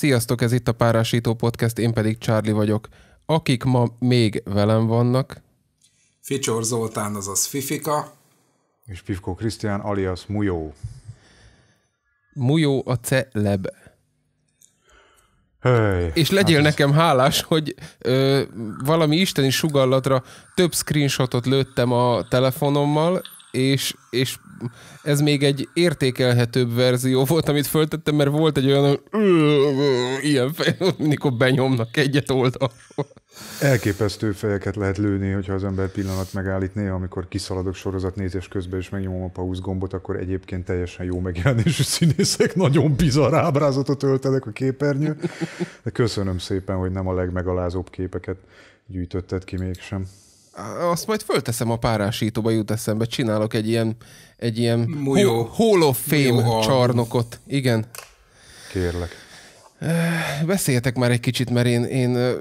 Sziasztok, ez itt a Párásító Podcast, én pedig Charlie vagyok. Akik ma még velem vannak... Ficsor Zoltán, azaz Fifika. És Pivko Krisztián, alias Mujó. Mujó a celeb. Hey, és legyél hát nekem hálás, hogy ö, valami isteni sugallatra több screenshotot lőttem a telefonommal, és, és ez még egy értékelhetőbb verzió volt, amit föltettem, mert volt egy olyan, hogy ilyen fej, mikor benyomnak egyet oldalról. Elképesztő fejeket lehet lőni, hogyha az ember pillanat megállít néha, amikor kiszaladok sorozat nézés közben, és megnyomom a pauz gombot, akkor egyébként teljesen jó megjelenésű színészek nagyon bizarr ábrázatot öltenek a képernyőn. De köszönöm szépen, hogy nem a legmegalázóbb képeket gyűjtötted ki mégsem azt majd fölteszem a párásítóba, jut eszembe, csinálok egy ilyen, egy ilyen Mujó. Hall of Fame Mujó. csarnokot. Igen. Kérlek. Eh, beszéljetek már egy kicsit, mert én, én eh,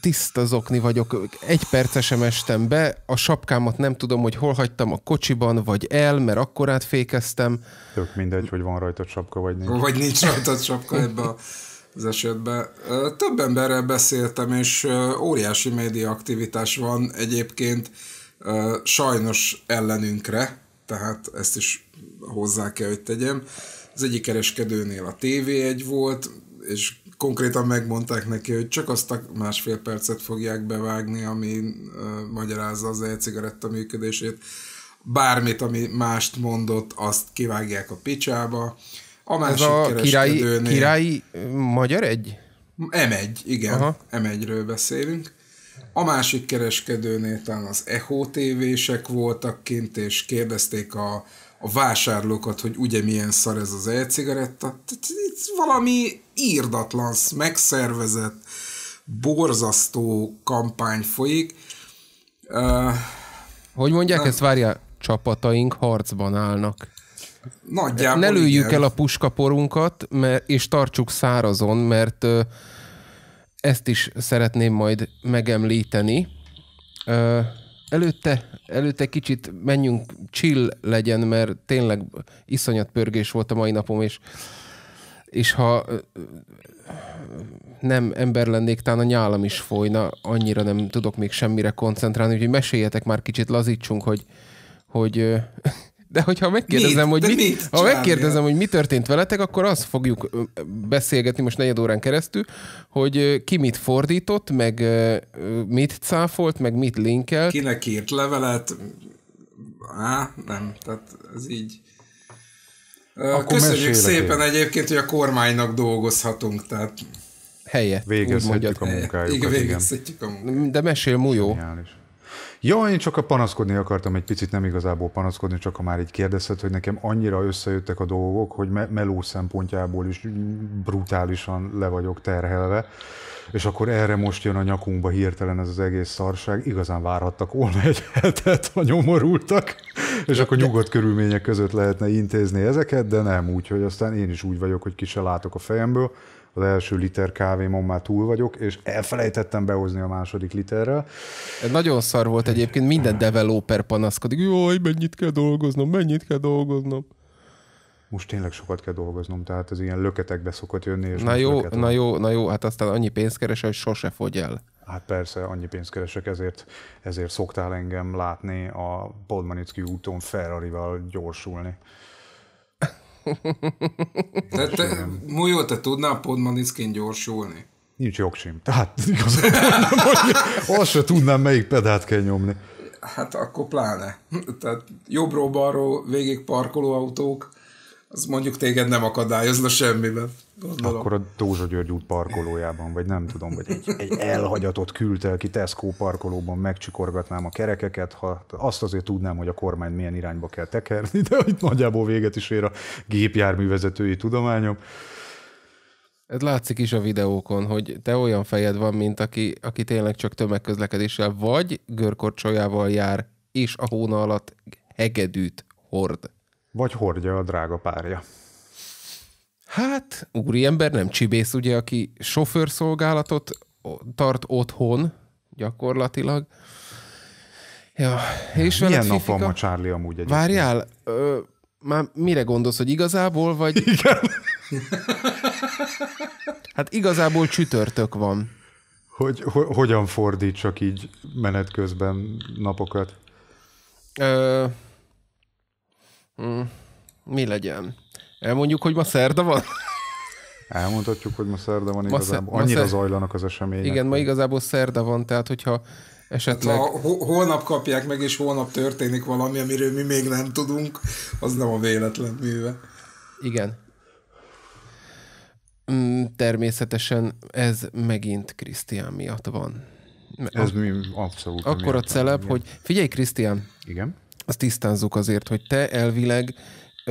tiszta zokni vagyok. Egy percesen estem be, a sapkámat nem tudom, hogy hol hagytam, a kocsiban, vagy el, mert akkorát fékeztem. Tök mindegy, hogy van rajtad sapka, vagy nincs. Vagy nincs rajtad sapka ebbe a az esetben. Több emberrel beszéltem, és óriási média aktivitás van egyébként sajnos ellenünkre, tehát ezt is hozzá kell, hogy tegyem. Az egyik kereskedőnél a tv egy volt, és konkrétan megmondták neki, hogy csak azt a másfél percet fogják bevágni, ami magyarázza az e-cigaretta működését. Bármit, ami mást mondott, azt kivágják a picsába. A másik Ez a királyi, királyi magyar egy? M1, igen. Aha. M1-ről beszélünk. A másik kereskedőnél talán az Echo TV-sek voltak kint, és kérdezték a, a vásárlókat, hogy ugye milyen szar ez az e-cigaretta. Itt valami írdatlan, megszervezett, borzasztó kampány folyik. Uh, hogy mondják nem. ezt, várja, csapataink harcban állnak. Nagyjából Ne lőjük igen. el a puskaporunkat, mert, és tartsuk szárazon, mert ö, ezt is szeretném majd megemlíteni. Ö, előtte, előtte kicsit menjünk, chill legyen, mert tényleg iszonyat pörgés volt a mai napom, és, és ha nem ember lennék, talán a nyálam is folyna, annyira nem tudok még semmire koncentrálni, úgyhogy meséljetek már kicsit, lazítsunk, hogy, hogy de hogyha megkérdezem, mit? hogy, mit, ha megkérdezem hogy mi történt veletek, akkor azt fogjuk beszélgetni most negyed órán keresztül, hogy ki mit fordított, meg mit cáfolt, meg mit linkelt. Kinek írt levelet, á, nem, tehát ez így. Akkor Köszönjük szépen én. egyébként, hogy a kormánynak dolgozhatunk, tehát... Helye. Végezhetjük a munkájukat. Igen, végezhetjük a munkájukat. De mesél, mújó. Geniális. Ja, én csak a panaszkodni akartam egy picit, nem igazából panaszkodni, csak ha már így kérdezted, hogy nekem annyira összejöttek a dolgok, hogy me- meló szempontjából is brutálisan le vagyok terhelve, és akkor erre most jön a nyakunkba hirtelen ez az egész szarság. Igazán várhattak volna egy hetet a nyomorultak, és akkor nyugodt körülmények között lehetne intézni ezeket, de nem úgy, hogy aztán én is úgy vagyok, hogy ki se látok a fejemből, az első liter kávémon már túl vagyok, és elfelejtettem behozni a második literrel. Ez nagyon szar volt egyébként, minden developer panaszkodik, jaj, mennyit kell dolgoznom, mennyit kell dolgoznom most tényleg sokat kell dolgoznom, tehát ez ilyen löketekbe szokott jönni. És na jó, na jó, na jó, hát aztán annyi pénzt keresel, hogy sose fogy el. Hát persze, annyi pénzt keresek, ezért, ezért szoktál engem látni a Podmanicki úton Ferrari-val gyorsulni. Te, te, Molyó, te tudnál podmaniszként gyorsulni? Nincs jogsim. Tehát igazából azt se tudnám, melyik pedát kell nyomni. Hát akkor pláne. Tehát jobbról-balról végig parkoló autók, az mondjuk téged nem akadályozna semmiben. Gondolom. Akkor a Dózsa György út parkolójában, vagy nem tudom, vagy egy, egy elhagyatott ki Tesco parkolóban megcsikorgatnám a kerekeket, ha azt azért tudnám, hogy a kormány milyen irányba kell tekerni, de itt nagyjából véget is ér a gépjárművezetői tudományom. Ez látszik is a videókon, hogy te olyan fejed van, mint aki, aki tényleg csak tömegközlekedéssel vagy görkorcsolyával jár, és a hóna alatt hegedűt hord. Vagy hordja a drága párja. Hát, úriember nem csibész, ugye, aki sofőrszolgálatot tart otthon, gyakorlatilag. Ja, és Milyen nap van ma Charlie amúgy egyébként? Várjál, ö, már mire gondolsz, hogy igazából, vagy... Igen. hát igazából csütörtök van. Hogy, ho, hogyan fordítsak így menet közben napokat? Ö, mm, mi legyen? Elmondjuk, hogy ma szerda van? Elmondhatjuk, hogy ma szerda van ma igazából. Annyira szer... zajlanak az események. Igen, ma igazából szerda van, tehát hogyha esetleg... Hát, ha holnap kapják meg, és holnap történik valami, amiről mi még nem tudunk, az nem a véletlen műve. Igen. Mm, természetesen ez megint Krisztián miatt van. Ez mi abszolút. Akkor a celeb, van, hogy figyelj Krisztián. Igen. Azt tisztázzuk azért, hogy te elvileg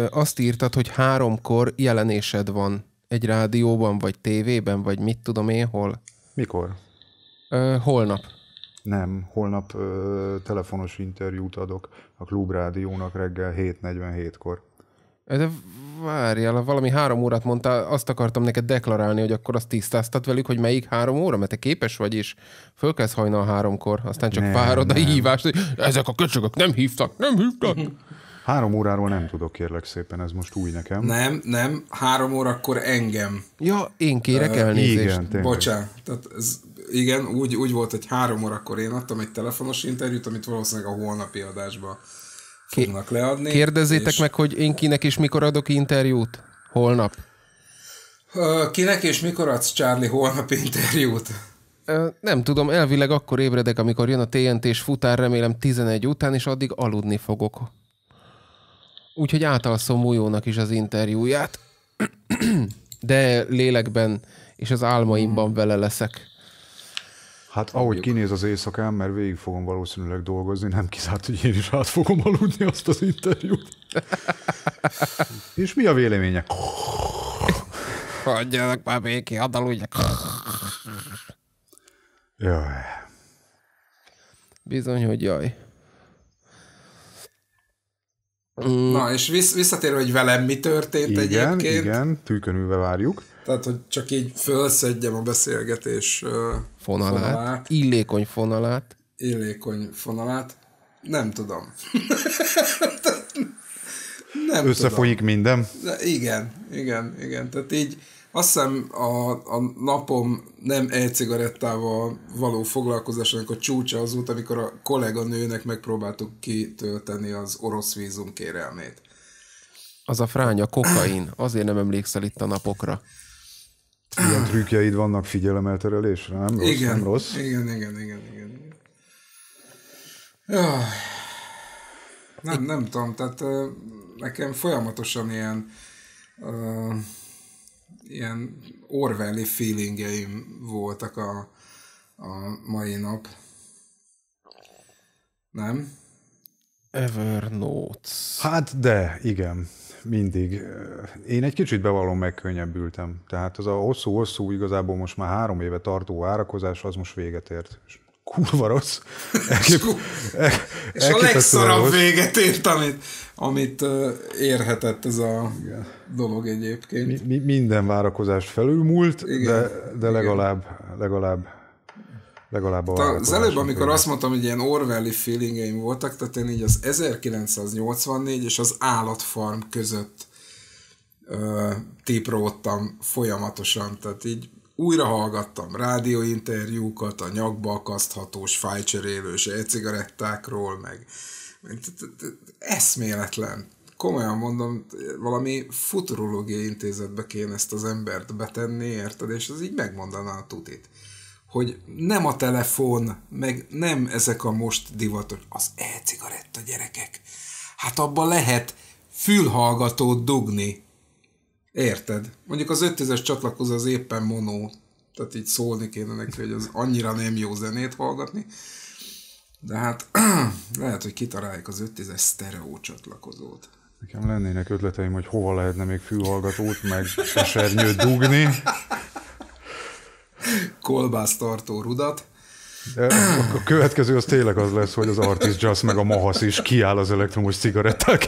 azt írtad, hogy háromkor jelenésed van egy rádióban, vagy tévében, vagy mit tudom én, hol? Mikor? Ö, holnap. Nem, holnap ö, telefonos interjút adok a klubrádiónak reggel 7.47-kor. De várjál, valami három órát mondtál, azt akartam neked deklarálni, hogy akkor azt tisztáztat velük, hogy melyik három óra, mert te képes vagy, és fölkezd hajnal háromkor, aztán csak nem, várod nem. a hívást, hogy ezek a köcsögök nem hívtak, nem hívtak. Három óráról nem tudok, kérlek szépen, ez most új nekem. Nem, nem, három órakor engem. Ja, én kérek uh, elnézést. Igen, tényleg. Bocsánat, tehát ez, igen, úgy, úgy volt, hogy három órakor én adtam egy telefonos interjút, amit valószínűleg a holnapi adásba fognak leadni. Kérdezzétek és... meg, hogy én kinek és mikor adok interjút? Holnap. Uh, kinek és mikor adsz, Charlie, holnap interjút? Nem tudom, elvileg akkor ébredek, amikor jön a TNT-s futár, remélem 11 után, és addig aludni fogok úgyhogy átalszom Mújónak is az interjúját, de lélekben és az álmaimban hmm. vele leszek. Hát ahogy kinéz az éjszakám, mert végig fogom valószínűleg dolgozni, nem kizárt, hogy én is át fogom aludni azt az interjút. És mi a vélemények? Hagyjanak már béki, hadd aludjak. Jaj. Bizony, hogy jaj. Mm. Na, és vissz, visszatérve, hogy velem mi történt igen, egyébként. Igen, tűkönülve várjuk. Tehát, hogy csak így fölszedjem a beszélgetés fonalát. fonalát. Illékony fonalát. Illékony fonalát. Nem tudom. Nem Összefolyik tudom. minden? De igen, igen, igen. Tehát így azt hiszem a, a napom nem egy cigarettával való foglalkozásának a csúcsa az volt, amikor a kolléganőnek megpróbáltuk kitölteni az orosz vízum kérelmét. Az a fránya, kokain. Azért nem emlékszel itt a napokra. Ilyen trükkjeid vannak figyelemelterelésre, nem rossz? Igen, nem rossz. igen, igen, igen, igen. Nem, nem tudom, tehát nekem folyamatosan ilyen uh, ilyen Orwelli feelingeim voltak a, a mai nap. Nem? Evernotes. Hát de, igen, mindig. Én egy kicsit bevallom, megkönnyebbültem. Tehát az a hosszú-hosszú, igazából most már három éve tartó árakozás, az most véget ért. És kurva rossz. Elkép, el, és a legszarabb rossz. véget ért, amit, amit érhetett ez a Igen. dolog egyébként. Mi, mi, minden várakozást felülmúlt, Igen. de, de legalább, Igen. legalább legalább a hát Az előbb, amikor azt mondtam, hogy ilyen Orwelli feelingeim voltak, tehát én így az 1984 és az állatfarm között ö, típródtam folyamatosan, tehát így újra hallgattam rádióinterjúkat a nyakba akaszthatós, fájcserélős e-cigarettákról, meg eszméletlen. Komolyan mondom, valami futurológiai intézetbe kéne ezt az embert betenni, érted? És az így megmondaná a tutit hogy nem a telefon, meg nem ezek a most divatos, az e-cigaretta gyerekek. Hát abban lehet fülhallgatót dugni, Érted? Mondjuk az 5 csatlakozó az éppen mono, tehát így szólni kéne neki, hogy az annyira nem jó zenét hallgatni. De hát lehet, hogy kitaláljuk az 5 sztereó csatlakozót. Nekem lennének ötleteim, hogy hova lehetne még fülhallgatót, meg esernyőt dugni. Kolbásztartó rudat. De a következő az tényleg az lesz, hogy az Artist Just meg a Mahasz is kiáll az elektromos cigaretták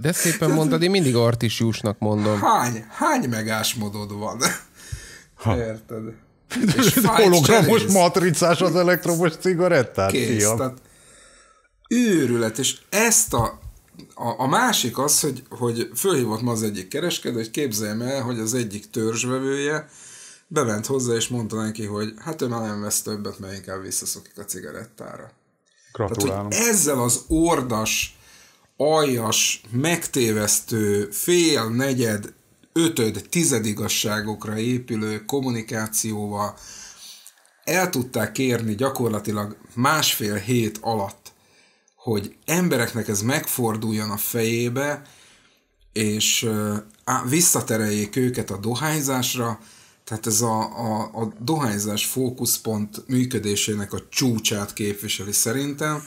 de szépen mondtad, én mindig artisjúsnak mondom. Hány, hány megásmodod van? Ha. Érted? És hologramos matricás az elektromos cigarettát, Kész, Tehát őrület, és ezt a, a, a másik az, hogy, hogy fölhívott ma az egyik kereskedő, hogy képzeljem el, hogy az egyik törzsvevője bement hozzá, és mondta neki, hogy hát ő már nem vesz többet, mert inkább visszaszokik a cigarettára. Gratulálom. Tehát, hogy ezzel az ordas aljas, megtévesztő, fél, negyed, ötöd, tizedigasságokra épülő kommunikációval el tudták kérni gyakorlatilag másfél hét alatt, hogy embereknek ez megforduljon a fejébe, és visszatereljék őket a dohányzásra, tehát ez a, a, a dohányzás fókuszpont működésének a csúcsát képviseli szerintem,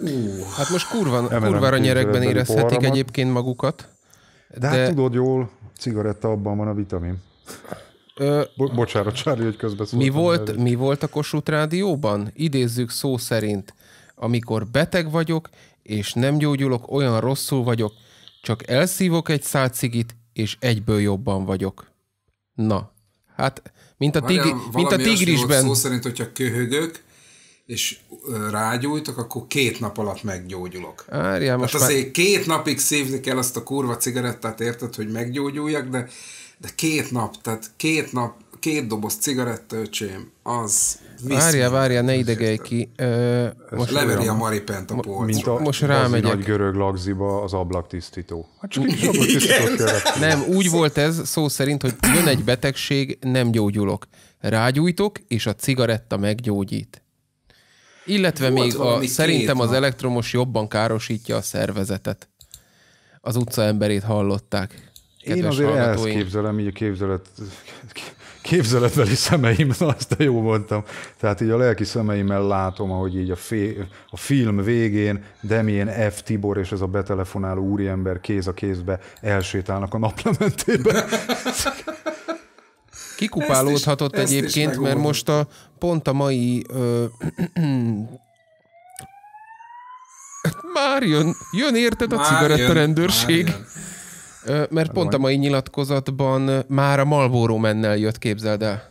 Uh, hát most kurva, kurvára nyerekben érezhetik egyébként magukat. De, hát de hát tudod jól, cigaretta abban van a vitamin. Ö, Bo- bocsánat, Charlie, hogy közbeszóltam. Mi volt, mi volt a Kossuth Rádióban? Idézzük szó szerint. Amikor beteg vagyok, és nem gyógyulok, olyan rosszul vagyok, csak elszívok egy szál cigit, és egyből jobban vagyok. Na, hát, mint a, tigri, Várján, mint a tigrisben. Szó szerint, hogyha köhögök, és rágyújtok, akkor két nap alatt meggyógyulok. Árjá, most Tehát azért már... két napig szívni kell azt a kurva cigarettát, érted, hogy meggyógyuljak, de, de két nap, tehát két nap, két doboz cigaretta, öcsém, az... Várjál, várjál, ne idegelj ki. Ö, most Leveri a maripent a polcra. Mint a, most rámegyek. nagy görög lagziba az ablaktisztító. Hát csak egy ablaktisztító Nem, úgy volt ez szó szerint, hogy jön egy betegség, nem gyógyulok. Rágyújtok, és a cigaretta meggyógyít. Illetve Volt még a, szerintem az elektromos jobban károsítja a szervezetet. Az utca emberét hallották. Én azért ezt képzelem, így a képzelet, képzeletbeli szemeim, na azt jó mondtam. Tehát így a lelki szemeimmel látom, ahogy így a, fé, a film végén Demién F. Tibor és ez a betelefonáló úriember kéz a kézbe elsétálnak a naplementébe. Kikupálódhatott ezt is, egyébként, mert most a pont a mai ö, már jön, jön érted a cigaretta rendőrség. Mert Ö, mert hát pont a mai nyilatkozatban már a Malbóró mennel jött, képzeld el.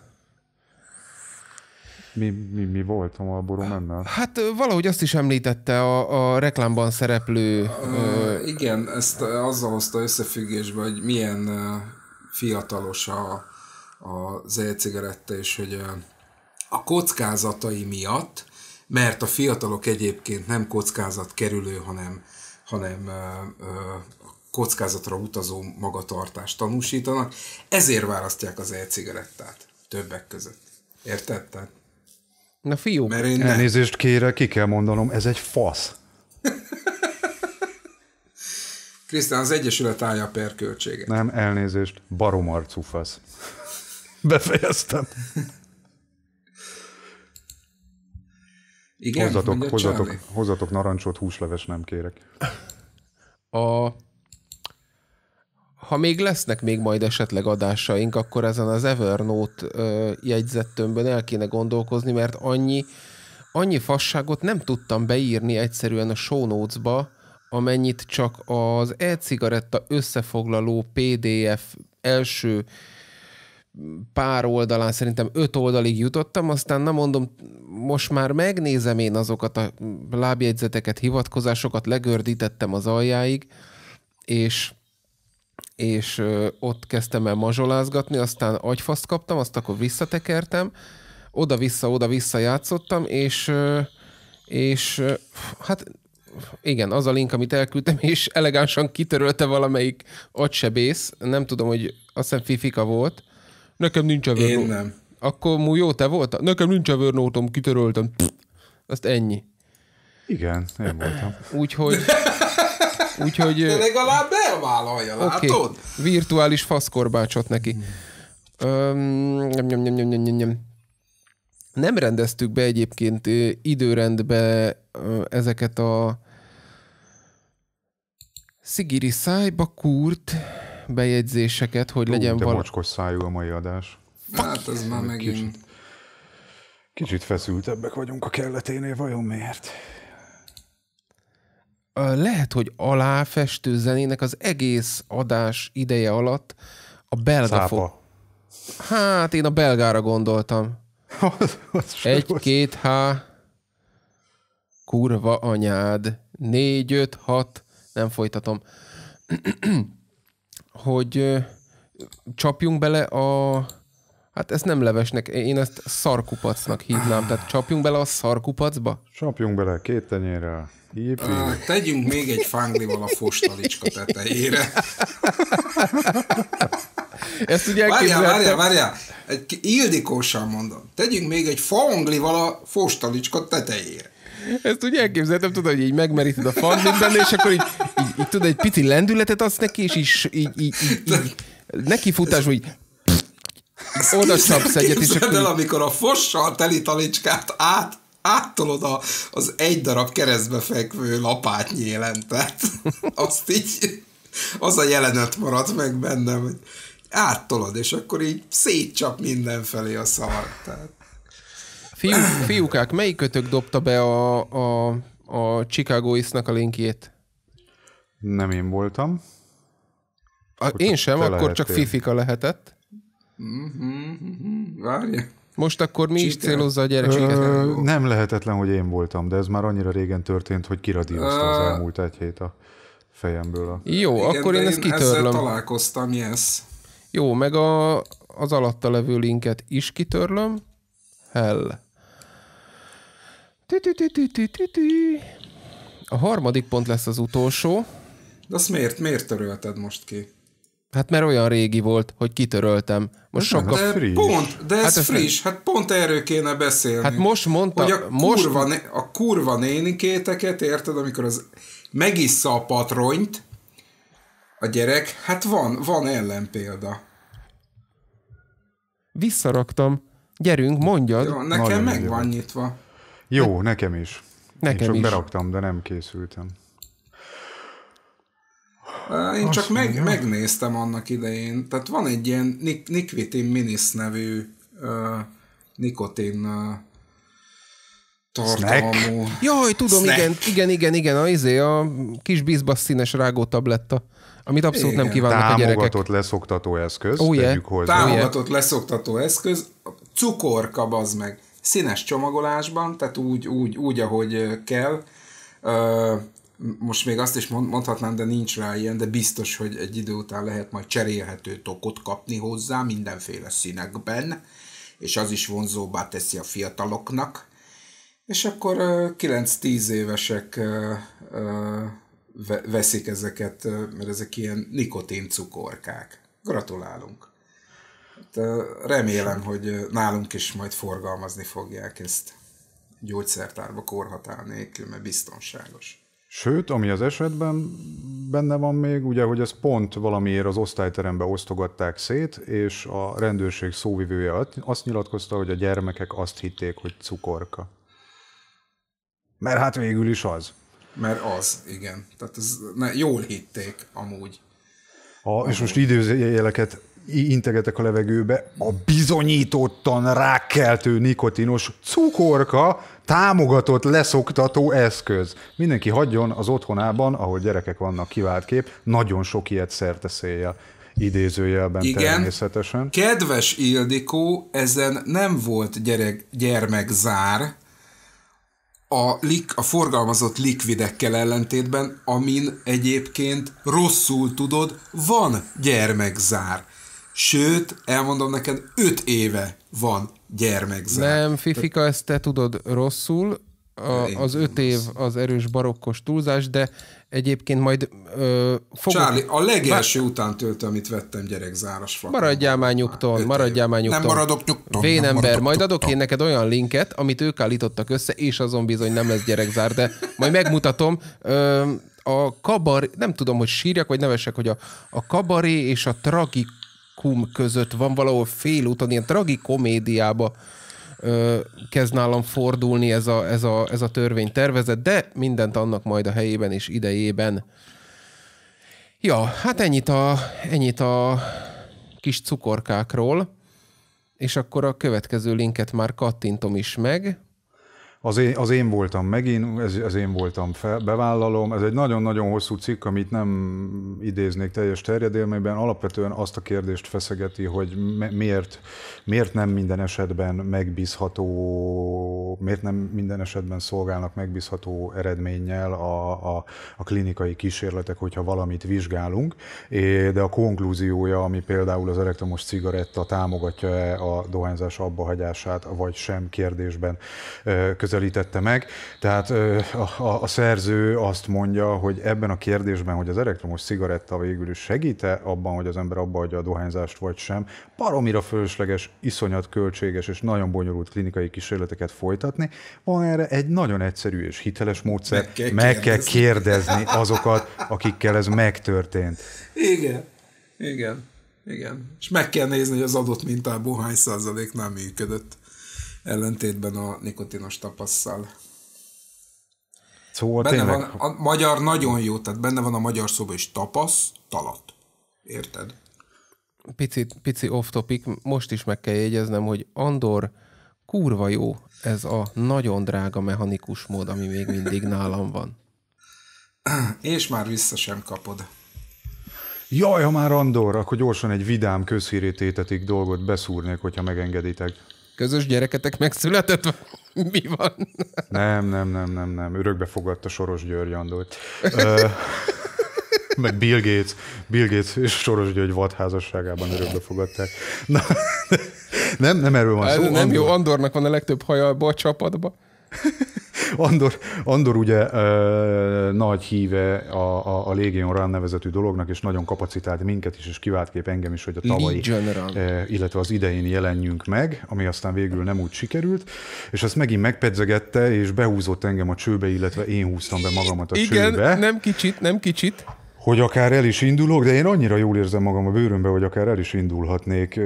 Mi, mi, mi volt a Marlboro mennel? Hát valahogy azt is említette a, a reklámban szereplő... Uh, ö... Igen, ezt azzal hozta összefüggésbe, hogy milyen fiatalos a az e-cigaretta, és hogy a kockázatai miatt, mert a fiatalok egyébként nem kockázat kerülő, hanem, hanem kockázatra utazó magatartást tanúsítanak, ezért választják az e-cigarettát többek között. Érted? Tehát Na fiú, Mert én elnézést kérek, ki kell mondanom, ez egy fasz. Krisztán, az Egyesület állja per perköltséget. Nem, elnézést, baromarcú fasz. Befejeztem. Igen, hozzatok, hozzatok, hozzatok narancsot, húsleves nem kérek. A... Ha még lesznek még majd esetleg adásaink, akkor ezen az Evernote ö, jegyzettömbön el kéne gondolkozni, mert annyi, annyi fasságot nem tudtam beírni egyszerűen a show notes-ba, amennyit csak az e-cigaretta összefoglaló PDF első pár oldalán, szerintem öt oldalig jutottam, aztán nem mondom, most már megnézem én azokat a lábjegyzeteket, hivatkozásokat, legördítettem az aljáig, és és ott kezdtem el mazsolázgatni, aztán agyfaszt kaptam, azt akkor visszatekertem, oda-vissza, oda-vissza játszottam, és, és hát igen, az a link, amit elküldtem, és elegánsan kitörölte valamelyik agysebész, nem tudom, hogy azt hiszem Fifika volt, Nekem nincs a Én nem. Akkor mú, jó, te voltál? Nekem nincs a vörnótom, kitöröltem. azt ennyi. Igen, én voltam. Úgyhogy... Úgyhogy... De legalább elvállalja, okay. látod? Virtuális faszkorbácsot neki. Öm, nyom, nyom, nyom, nyom, nyom. Nem rendeztük be egyébként időrendbe ezeket a Szigiri szájba kúrt bejegyzéseket, hogy Ú, legyen valami... mocskos szájú a mai adás. Hát ez már megint... Kicsit, kicsit feszültebbek vagyunk a kelleténél, vajon miért? Lehet, hogy aláfestő zenének az egész adás ideje alatt a belga fog... Hát én a belgára gondoltam. az, az Egy, két, há... Kurva anyád. Négy, öt, hat... Nem folytatom. hogy csapjunk bele a... Hát ezt nem levesnek, én ezt szarkupacnak hívnám. Tehát csapjunk bele a szarkupacba? Csapjunk bele két tenyérrel. Uh, tegyünk még egy fánglival a fostalicska tetejére. Ezt ugye elképzeltem. Várjál, várjál, várjál. Egy ildikósan mondom. Tegyünk még egy faonglival a fostalicska tetejére. Ezt úgy elképzeltem, tudod, hogy így megmeríted a fanzinzen, és akkor így, így, így, tudod, egy pici lendületet adsz neki, és így, így, így, így, így neki futás, hogy oda csapsz egyet, és akkor... el, amikor a fossal teli talicskát át áttolod a, az egy darab keresztbe fekvő lapát nyélentet. azt így, az a jelenet maradt meg bennem, hogy áttolod, és akkor így szétcsap mindenfelé a szar. Tehát. Fiú, fiúkák, kötök dobta be a, a, a Chicago nak a linkjét? Nem én voltam. A, én sem, akkor lehetél. csak Fifika lehetett. Várj. Most akkor mi Csite. is célozza a gyerekséget? Ö, nem lehetetlen, hogy én voltam, de ez már annyira régen történt, hogy kiradíroztam az elmúlt egy hét a fejemből. A... Jó, Igen, akkor én, én ezt kitörlöm. Ezzel találkoztam, yes. Jó, meg a, az alatta levő linket is kitörlöm. Hell. A harmadik pont lesz az utolsó. De azt miért, miért törölted most ki? Hát mert olyan régi volt, hogy kitöröltem. Most sokkal... De hát friss. pont, de ez hát friss, nem... hát pont erről kéne beszélni. Hát most mondta... Hogy a, most... Kurva, a kurva nénikéteket, érted, amikor az megissza a patronyt, a gyerek, hát van, van ellenpélda. Visszaraktam. Gyerünk, mondjad. Jó, nekem meg van nyitva. Jó, nekem is. Nekem Én csak is. beraktam, de nem készültem. Én Azt csak meg, megnéztem annak idején. Tehát van egy ilyen Nik- Nikvitin Minis nevű uh, nikotin uh, tartalmú... Snack? Jaj, tudom, Snack. igen, igen, igen, igen, a, izé, a kis bizbasz színes rágó tabletta. Amit abszolút Igen. nem kívánnak Támogatott a gyerekek. Támogatott leszoktató eszköz, oh, yeah. tegyük hozzá. Támogatott oh, yeah. leszoktató eszköz, cukorka, bazd meg színes csomagolásban, tehát úgy, úgy, úgy ahogy kell. Most még azt is mondhatnám, de nincs rá ilyen, de biztos, hogy egy idő után lehet majd cserélhető tokot kapni hozzá mindenféle színekben, és az is vonzóbbá teszi a fiataloknak. És akkor 9-10 évesek veszik ezeket, mert ezek ilyen nikotin cukorkák. Gratulálunk! Hát, remélem, hogy nálunk is majd forgalmazni fogják ezt gyógyszertárba korhatár nélkül, mert biztonságos. Sőt, ami az esetben benne van még, ugye, hogy ez pont valamiért az osztályterembe osztogatták szét, és a rendőrség szóvivője azt nyilatkozta, hogy a gyermekek azt hitték, hogy cukorka. Mert hát végül is az. Mert az, igen. Tehát ez, ne, jól hitték amúgy. A, és most időjeleket integetek a levegőbe, a bizonyítottan rákkeltő nikotinos cukorka támogatott leszoktató eszköz. Mindenki hagyjon az otthonában, ahol gyerekek vannak kivált kép, nagyon sok ilyet szerte idézőjelben Igen. természetesen. Kedves Ildikó, ezen nem volt gyerek, gyermekzár a, lik, a forgalmazott likvidekkel ellentétben, amin egyébként rosszul tudod, van gyermekzár. Sőt, elmondom neked, öt éve van gyermekzár. Nem, Fifika, ezt te tudod rosszul. A, az öt év az erős barokkos túlzás, de egyébként majd ö, fogok... Charlie, a legelső Bár... után töltő, amit vettem gyerekzáras flakon. Maradjál már nyugton, maradjál már nyugton. Nem maradok nyugton. Vénember, majd adok én neked olyan linket, amit ők állítottak össze, és azon bizony nem lesz gyerekzár, de majd megmutatom. Ö, a kabar, nem tudom, hogy sírjak, vagy nevesek, hogy a, a kabari és a tragik vákum között van, valahol félúton, ilyen tragikomédiába ö, kezd nálam fordulni ez a, ez a, ez a törvénytervezet, de mindent annak majd a helyében és idejében. Ja, hát ennyit a, ennyit a kis cukorkákról, és akkor a következő linket már kattintom is meg. Az én, az én voltam megint, ez, ez én voltam, fel, bevállalom. Ez egy nagyon-nagyon hosszú cikk, amit nem idéznék teljes terjedelmében. Alapvetően azt a kérdést feszegeti, hogy miért, miért nem minden esetben megbízható, miért nem minden esetben szolgálnak megbízható eredménnyel a, a, a klinikai kísérletek, hogyha valamit vizsgálunk. De a konklúziója, ami például az elektromos cigaretta támogatja-e a dohányzás abbahagyását, vagy sem kérdésben közelítette meg. Tehát a, a, a szerző azt mondja, hogy ebben a kérdésben, hogy az elektromos cigaretta végül is segíte abban, hogy az ember abba adja a dohányzást vagy sem, baromira fölösleges, iszonyat költséges és nagyon bonyolult klinikai kísérleteket folytatni. Van erre egy nagyon egyszerű és hiteles módszer, meg kell, meg kell kérdezni azokat, akikkel ez megtörtént. Igen, igen. Igen. És meg kell nézni, hogy az adott mintából hány százalék nem működött ellentétben a nikotinos tapasszal. Szóval benne tényleg... van, a magyar nagyon jó, tehát benne van a magyar szóba is tapasz, talat. Érted? Pici, pici off-topic, most is meg kell jegyeznem, hogy Andor kurva jó ez a nagyon drága mechanikus mód, ami még mindig nálam van. És már vissza sem kapod. Jaj, ha már Andor, akkor gyorsan egy vidám közhírítétetik dolgot beszúrnék, hogyha megengeditek közös gyereketek megszületett? Mi van? Nem, nem, nem, nem, nem. Örökbe fogadta Soros György Andolt. meg Bill Gates, Bill Gates és Soros György vadházasságában örökbe fogadták. Na, nem, nem erről van szó. Nem Andor. jó, Andornak van a legtöbb haja a csapatban. Andor, Andor ugye ö, nagy híve a, a, a Legion Run nevezetű dolognak, és nagyon kapacitált minket is, és kiváltképp engem is, hogy a tavalyi, illetve az idején jelenjünk meg, ami aztán végül nem úgy sikerült, és ezt megint megpedzegette, és behúzott engem a csőbe, illetve én húztam be magamat a Igen, csőbe. nem kicsit, nem kicsit hogy akár el is indulok, de én annyira jól érzem magam a bőrömbe, hogy akár el is indulhatnék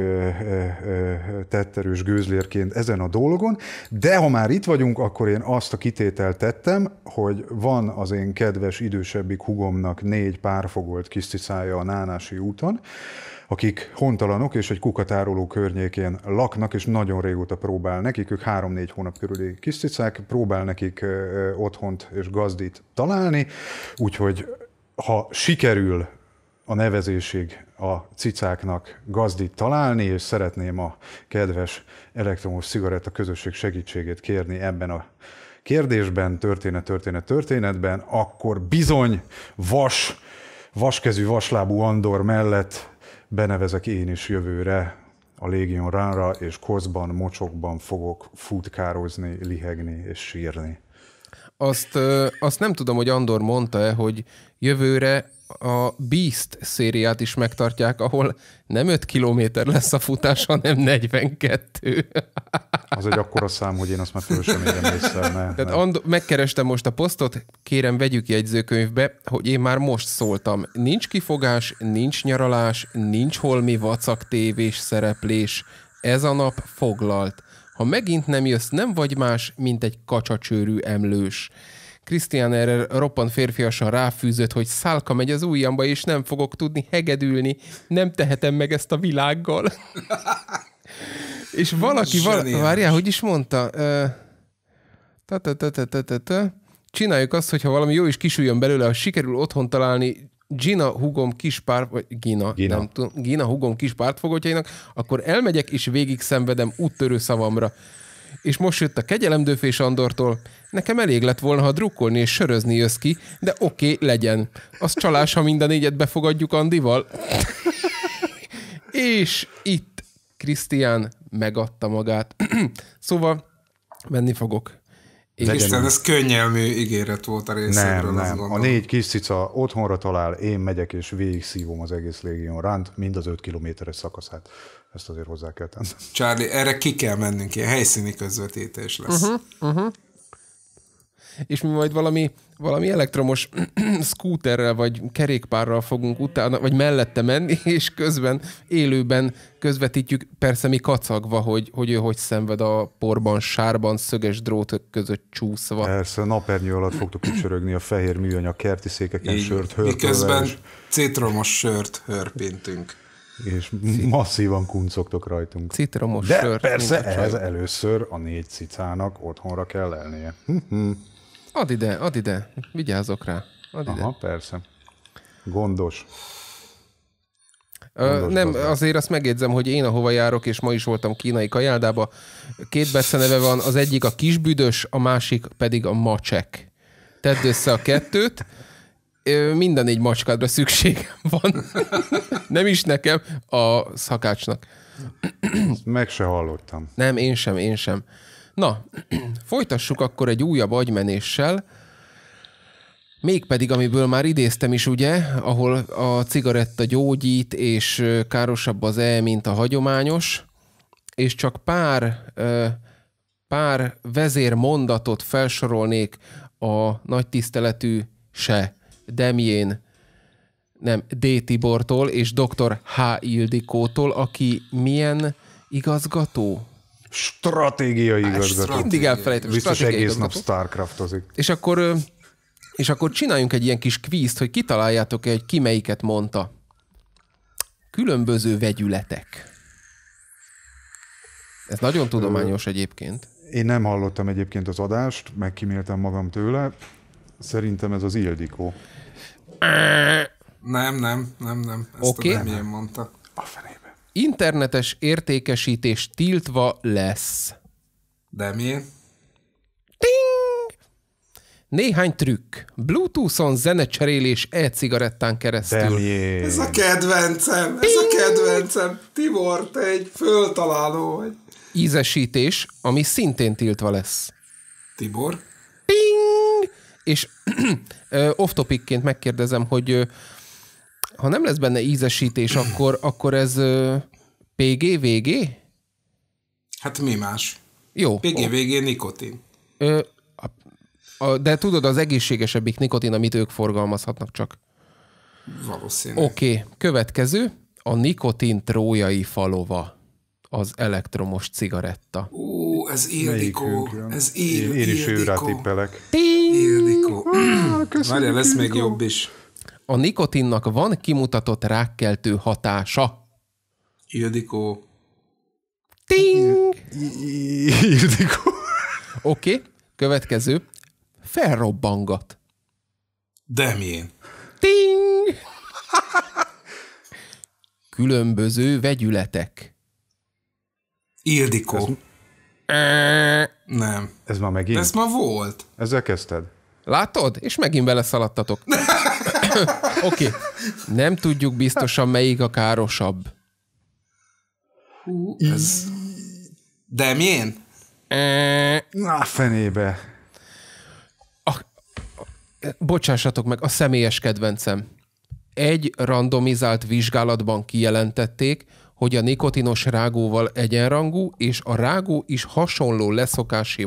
tetterős gőzlérként ezen a dolgon, de ha már itt vagyunk, akkor én azt a kitételt tettem, hogy van az én kedves idősebbik hugomnak négy párfogolt kis cicája a Nánási úton, akik hontalanok és egy kukatároló környékén laknak, és nagyon régóta próbál nekik, ők három-négy hónap körüli kis cicák, próbál nekik otthont és gazdit találni, úgyhogy ha sikerül a nevezésig a cicáknak gazdit találni, és szeretném a kedves elektromos cigaretta közösség segítségét kérni ebben a kérdésben, történet, történet, történetben, akkor bizony vas, vaskezű, vaslábú Andor mellett benevezek én is jövőre a Légion Ránra, és koszban, mocsokban fogok futkározni, lihegni és sírni. Azt, azt nem tudom, hogy Andor mondta-e, hogy jövőre a Beast szériát is megtartják, ahol nem 5 kilométer lesz a futás, hanem 42. Az egy akkora szám, hogy én azt már föl sem érem észre. Ne, Tehát ne. And- megkerestem most a posztot, kérem vegyük jegyzőkönyvbe, hogy én már most szóltam. Nincs kifogás, nincs nyaralás, nincs holmi vacak tévés szereplés. Ez a nap foglalt. Ha megint nem jössz, nem vagy más, mint egy kacsacsőrű emlős. Krisztián erre roppant férfiasan ráfűzött, hogy szálka megy az ujjamba, és nem fogok tudni hegedülni, nem tehetem meg ezt a világgal. és valaki, val- várjál, hogy is mondta? Csináljuk azt, hogyha valami jó is kisüljön belőle, ha sikerül otthon találni Gina hugom kis pár, vagy Gina, Gina. nem tudom, Gina hugom kis pártfogotjainak, akkor elmegyek és végig szenvedem úttörő szavamra és most jött a kegyelemdőfés Andortól. Nekem elég lett volna, ha drukkolni és sörözni jössz ki, de oké, okay, legyen. Az csalás, ha minden négyet befogadjuk Andival. és itt Krisztián megadta magát. szóval menni fogok. Isten, ez könnyelmű ígéret volt a részemről. Nem, nem. A négy kis cica otthonra talál, én megyek és végig szívom az egész légion ránt, mind az öt kilométeres szakaszát. Ezt azért hozzá kell tennem. Charlie, erre ki kell mennünk, ilyen helyszíni közvetítés lesz. Uh-huh, uh-huh. És mi majd valami, valami elektromos skúterrel vagy kerékpárral fogunk utána, vagy mellette menni, és közben élőben közvetítjük, persze mi kacagva, hogy, hogy ő hogy szenved a porban, sárban, szöges drótok között csúszva. Persze, napernyő alatt fogtok kicsörögni a fehér műanyag kerti székeken Így, sört hörpővel. Miközben és... citromos sört hörpintünk és masszívan kuncogtok rajtunk. Citromos De sör. persze, ez először a négy cicának otthonra kell lennie. Ad ide, ad ide, vigyázok rá. Ad Aha, ide. persze. Gondos. Ö, nem, gazdás. azért azt megjegyzem, hogy én ahova járok, és ma is voltam kínai kajáldába, két beszeneve van, az egyik a kisbüdös, a másik pedig a macsek. Tedd össze a kettőt, minden egy macskádra szükségem van. Nem is nekem, a szakácsnak. meg se hallottam. Nem, én sem, én sem. Na, folytassuk akkor egy újabb agymenéssel, mégpedig amiből már idéztem is, ugye, ahol a cigaretta gyógyít, és károsabb az E, mint a hagyományos, és csak pár, pár vezérmondatot felsorolnék a nagy tiszteletű se Demjén, nem, D. Tibortól és dr. H. Ildikótól, aki milyen igazgató? Stratégiai igazgató. mindig elfelejtem. Biztos egész igazgató. nap Starcraftozik. És akkor, és akkor csináljunk egy ilyen kis kvízt, hogy kitaláljátok-e, hogy ki melyiket mondta. Különböző vegyületek. Ez nagyon tudományos egyébként. Én nem hallottam egyébként az adást, megkíméltem magam tőle. Szerintem ez az Ildikó. Nem, nem, nem, nem. Ezt okay. a nem mondta. A felébe. Internetes értékesítés tiltva lesz. De mi? Ting! Néhány trükk. Bluetooth-on zenecserélés e-cigarettán keresztül. Demjén. Ez a kedvencem, ez a kedvencem. Tibor, te egy föltaláló vagy. Ízesítés, ami szintén tiltva lesz. Tibor? És off-topicként megkérdezem, hogy ha nem lesz benne ízesítés, akkor, akkor ez PGVG? Hát mi más? Jó. PGVG nikotin. Ö, a, a, de tudod, az egészségesebbik nikotin, amit ők forgalmazhatnak csak. Valószínű. Oké, okay. következő. A nikotin trójai falova. Az elektromos cigaretta. Ó, ez érdikó. Ez Él, Én is őrá tippelek. Ting! Várjál, lesz még jobb is. A nikotinnak van kimutatott rákkeltő hatása. Ildikó. Ting! Ildikó. Oké, okay, következő. Felrobbangat. De Ting! Különböző vegyületek. Ildikó. Ez... Nem. Ez ma megint? Ez ma volt. Ezzel kezdted? Látod? És megint beleszaladtatok. Oké. Okay. Nem tudjuk biztosan, melyik a károsabb. ez... De milyen? E... Na, fenébe. A... Bocsássatok meg, a személyes kedvencem. Egy randomizált vizsgálatban kijelentették, hogy a nikotinos rágóval egyenrangú, és a rágó is hasonló leszokási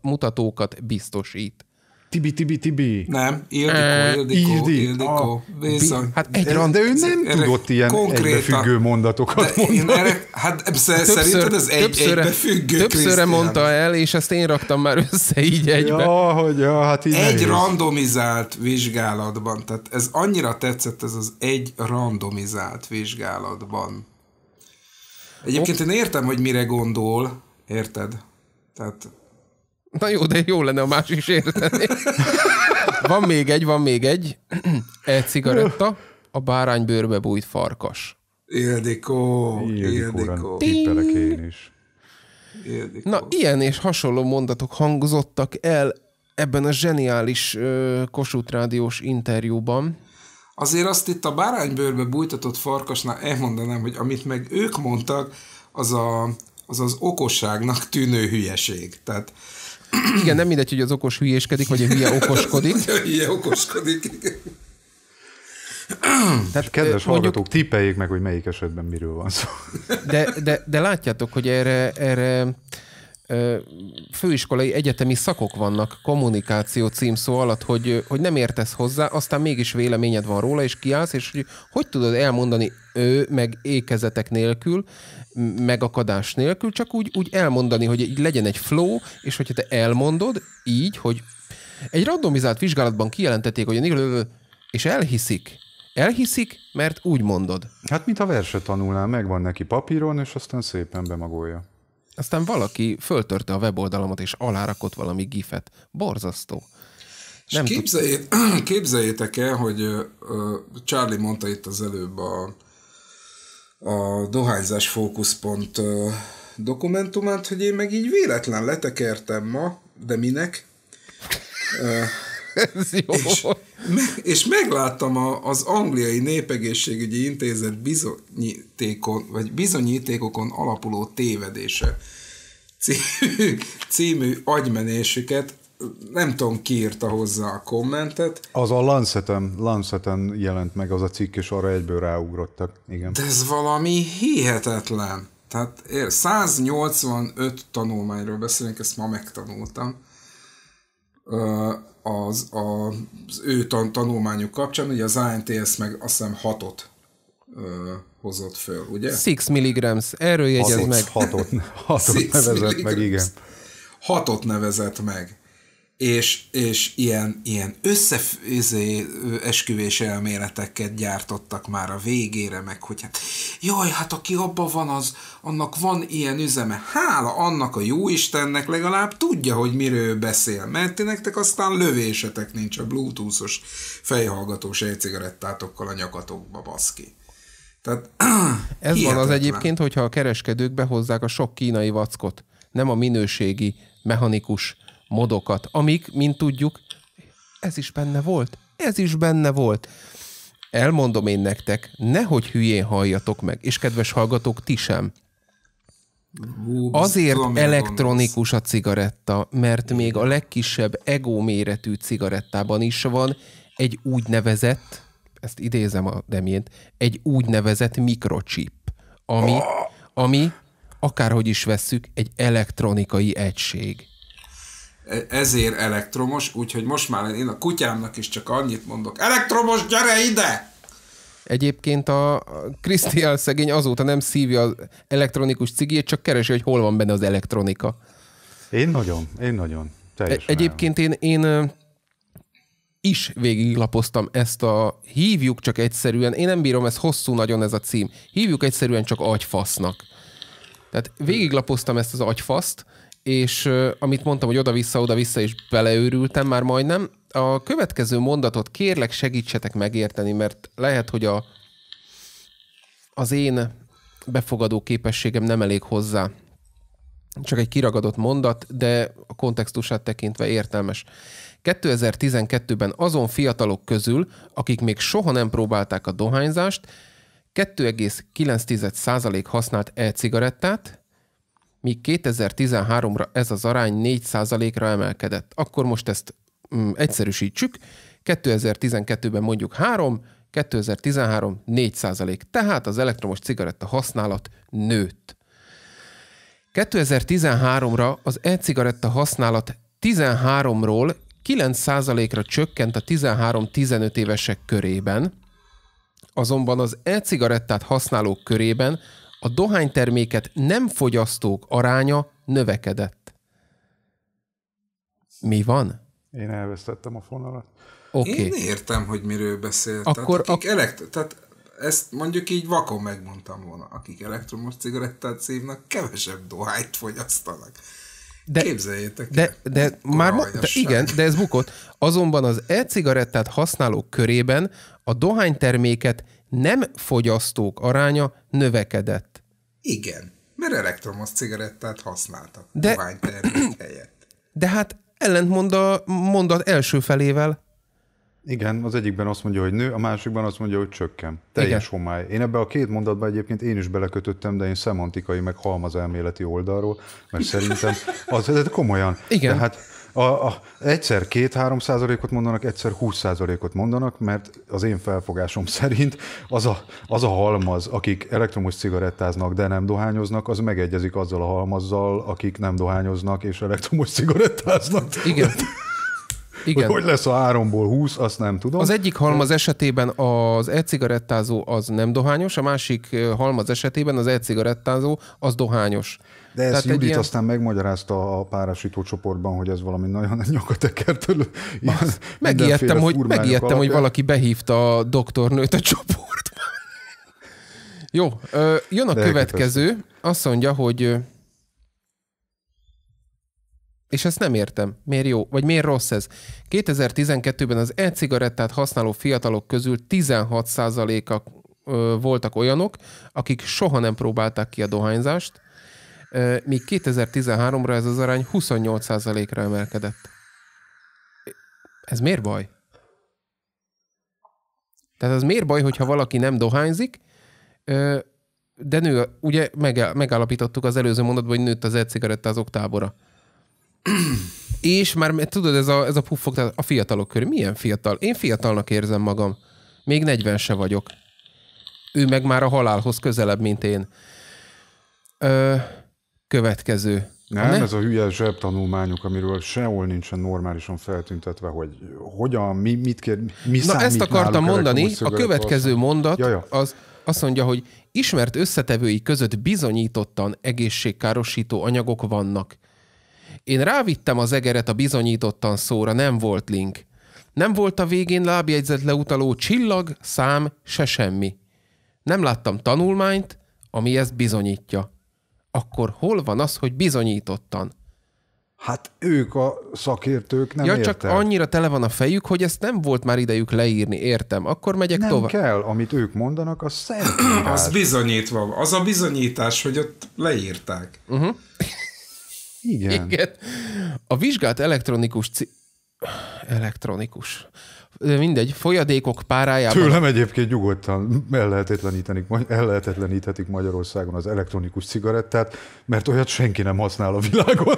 mutatókat biztosít. Tibi, Tibi, Tibi. Nem, Ildikó, e, Ildikó, Ildi. Ildikó. Ah, Viszont, hát egy rand, de ő nem erre tudott ilyen konkréta, egybefüggő mondatokat de mondani. Én erre, hát többször, szerinted ez egy, többszörre, egybefüggő Többször Krisztián. mondta el, és azt én raktam már össze így egybe. Ja, hogy ja, hát így Egy nehéz. randomizált vizsgálatban, tehát ez annyira tetszett ez az egy randomizált vizsgálatban. Egyébként én értem, hogy mire gondol, érted? Tehát Na jó, de jó lenne a másik is érteni. Van még egy, van még egy. Egy cigaretta, a báránybőrbe bújt farkas. Ildikó, Ildikó. is. Na, ilyen és hasonló mondatok hangzottak el ebben a zseniális ö, Kossuth Rádiós interjúban. Azért azt itt a báránybőrbe bújtatott farkasnál elmondanám, hogy amit meg ők mondtak, az a, az, az okosságnak tűnő hülyeség. Tehát igen, nem mindegy, hogy az okos hülyéskedik, vagy a hülye okoskodik. a hülye okoskodik, Tehát, kedves eh, mondjuk, hallgatók, tippeljék meg, hogy melyik esetben miről van szó. De, de, de látjátok, hogy erre, erre főiskolai egyetemi szakok vannak kommunikáció címszó alatt, hogy, hogy nem értesz hozzá, aztán mégis véleményed van róla, és kiállsz, és hogy, hogy tudod elmondani ő meg ékezetek nélkül, megakadás nélkül, csak úgy, úgy elmondani, hogy így legyen egy flow, és hogyha te elmondod így, hogy egy randomizált vizsgálatban kijelentették, hogy a nihilövő, és elhiszik, elhiszik, mert úgy mondod. Hát, mint a verset tanulnál, megvan neki papíron, és aztán szépen bemagolja. Aztán valaki föltörte a weboldalamat, és alárakott valami gifet. Borzasztó. Nem képzeljét, képzeljétek el, hogy uh, Charlie mondta itt az előbb a, a dohányzás fókuszpont dokumentumát, hogy én meg így véletlen letekertem ma, de minek? Ez jó. És, és megláttam a, az angliai népegészségügyi intézet bizonyítékon, vagy bizonyítékokon alapuló tévedése című, című agymenésüket, nem tudom, ki írta hozzá a kommentet. Az a Lanceten, Lanceten jelent meg az a cikk, és arra egyből ráugrottak. Igen. De ez valami hihetetlen. Tehát 185 tanulmányról beszélünk, ezt ma megtanultam. Az, az ő tan tanulmányuk kapcsán, ugye az ANTS meg azt hiszem hatot hozott föl, ugye? 6 mg, erről jegyez meg. 6 hatot nevezett meg, igen. Hatot nevezett meg és, és ilyen, ilyen összeesküvés izé, elméleteket gyártottak már a végére, meg hogy hát jaj, hát aki abban van, az, annak van ilyen üzeme. Hála annak a jó Istennek legalább tudja, hogy miről beszél, mert ti nektek aztán lövésetek nincs a bluetoothos fejhallgatós e-cigarettátokkal a nyakatokba, baszki. Tehát, Ez hihetetlen. van az egyébként, hogyha a kereskedők behozzák a sok kínai vackot, nem a minőségi, mechanikus modokat, amik, mint tudjuk, ez is benne volt, ez is benne volt. Elmondom én nektek, nehogy hülyén halljatok meg, és kedves hallgatók, ti sem. Azért elektronikus a cigaretta, mert még a legkisebb ego méretű cigarettában is van egy úgynevezett, ezt idézem a Demjént, egy úgynevezett mikrochip, ami, ah! ami akárhogy is vesszük, egy elektronikai egység ezért elektromos, úgyhogy most már én a kutyámnak is csak annyit mondok, elektromos, gyere ide! Egyébként a Krisztián szegény azóta nem szívja az elektronikus cigét, csak keresi, hogy hol van benne az elektronika. Én nagyon, én nagyon. Teljesen e- Egyébként én, én is végiglapoztam ezt a hívjuk csak egyszerűen, én nem bírom, ez hosszú nagyon ez a cím, hívjuk egyszerűen csak agyfasznak. Tehát végiglapoztam ezt az agyfaszt, és uh, amit mondtam, hogy oda-vissza, oda-vissza is beleőrültem már majdnem. A következő mondatot kérlek segítsetek megérteni, mert lehet, hogy a, az én befogadó képességem nem elég hozzá. Csak egy kiragadott mondat, de a kontextusát tekintve értelmes. 2012-ben azon fiatalok közül, akik még soha nem próbálták a dohányzást, 2,9% használt e-cigarettát, míg 2013-ra ez az arány 4%-ra emelkedett. Akkor most ezt mm, egyszerűsítsük, 2012-ben mondjuk 3, 2013 4 százalék, tehát az elektromos cigaretta használat nőtt. 2013-ra az e-cigaretta használat 13-ról 9%-ra csökkent a 13-15 évesek körében, azonban az e-cigarettát használók körében a dohányterméket nem fogyasztók aránya növekedett. Mi van? Én elvesztettem a fonalat. Okay. Én értem, hogy miről beszélt. Akkor, tehát, akik ak- elekt- tehát ezt mondjuk így vakon megmondtam volna. Akik elektromos cigarettát szívnak, kevesebb dohányt fogyasztanak. De, Képzeljétek de, el. De, de már ma, de igen, de ez bukott. Azonban az e-cigarettát használók körében a dohányterméket nem fogyasztók aránya növekedett. Igen, mert elektromos cigarettát használtak de, dohánytermék helyett. De hát mond a mondat első felével. Igen, az egyikben azt mondja, hogy nő, a másikban azt mondja, hogy csökken. Teljes Igen. homály. Én ebbe a két mondatba egyébként én is belekötöttem, de én szemantikai, meg halmazelméleti oldalról, mert szerintem az, ez komolyan. Igen. Hát. A, a, egyszer 2-3 százalékot mondanak, egyszer 20 százalékot mondanak, mert az én felfogásom szerint az a, az a halmaz, akik elektromos cigarettáznak, de nem dohányoznak, az megegyezik azzal a halmazzal, akik nem dohányoznak és elektromos cigarettáznak. Igen. Igen. Hogy, lesz a háromból 20, azt nem tudom. Az egyik halmaz esetében az e-cigarettázó az nem dohányos, a másik halmaz esetében az e-cigarettázó az dohányos. De ezt Judit ilyen... aztán megmagyarázta a párásító csoportban, hogy ez valami nagyon nyakatekertől. Megijedtem, hogy, megijedtem hogy valaki behívta a doktornőt a csoportban. Jó, ö, jön a De következő. Elképesztő. Azt mondja, hogy és ezt nem értem. Miért jó? Vagy miért rossz ez? 2012-ben az e-cigarettát használó fiatalok közül 16%-a voltak olyanok, akik soha nem próbálták ki a dohányzást, míg 2013-ra ez az arány 28%-ra emelkedett. Ez miért baj? Tehát az miért baj, hogyha valaki nem dohányzik, de nő, ugye megállapítottuk az előző mondatban, hogy nőtt az e-cigaretta azok tábora. És már tudod, ez a, ez a puffok, tehát a fiatalok körül. Milyen fiatal? Én fiatalnak érzem magam. Még 40 se vagyok. Ő meg már a halálhoz közelebb, mint én. Ö, következő. Nem, ne? ez a hülye zsebtanulmányok, amiről sehol nincsen normálisan feltüntetve, hogy hogyan, mi, mit kér, mi Na számít ezt akartam mondani, a következő az... mondat ja, ja. az azt mondja, hogy ismert összetevői között bizonyítottan egészségkárosító anyagok vannak. Én rávittem az egeret a bizonyítottan szóra, nem volt link. Nem volt a végén lábjegyzet leutaló csillag, szám, se semmi. Nem láttam tanulmányt, ami ezt bizonyítja akkor hol van az, hogy bizonyítottan? Hát ők a szakértők, nem Ja, értem. csak annyira tele van a fejük, hogy ezt nem volt már idejük leírni, értem. Akkor megyek nem tovább. Nem kell, amit ők mondanak, az szent. az bizonyítva, az a bizonyítás, hogy ott leírták. Uh-huh. Igen. Igen. A vizsgált elektronikus... Ci- elektronikus mindegy, folyadékok párájában... Tőlem egyébként nyugodtan ellehetetleníthetik Magyarországon az elektronikus cigarettát, mert olyat senki nem használ a világon.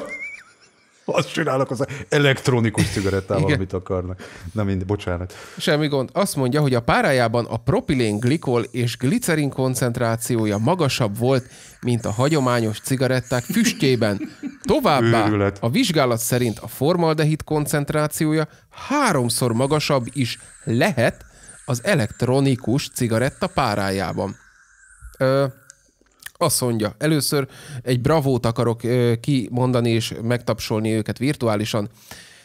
Azt csinálok az elektronikus cigarettával, Igen. amit akarnak. Na mind, bocsánat. Semmi gond. Azt mondja, hogy a párájában a propilén glikol és glicerin koncentrációja magasabb volt, mint a hagyományos cigaretták füstjében. Továbbá Őrület. a vizsgálat szerint a formaldehid koncentrációja háromszor magasabb is lehet az elektronikus cigaretta párájában. Ö, azt mondja, először egy bravót akarok kimondani és megtapsolni őket virtuálisan.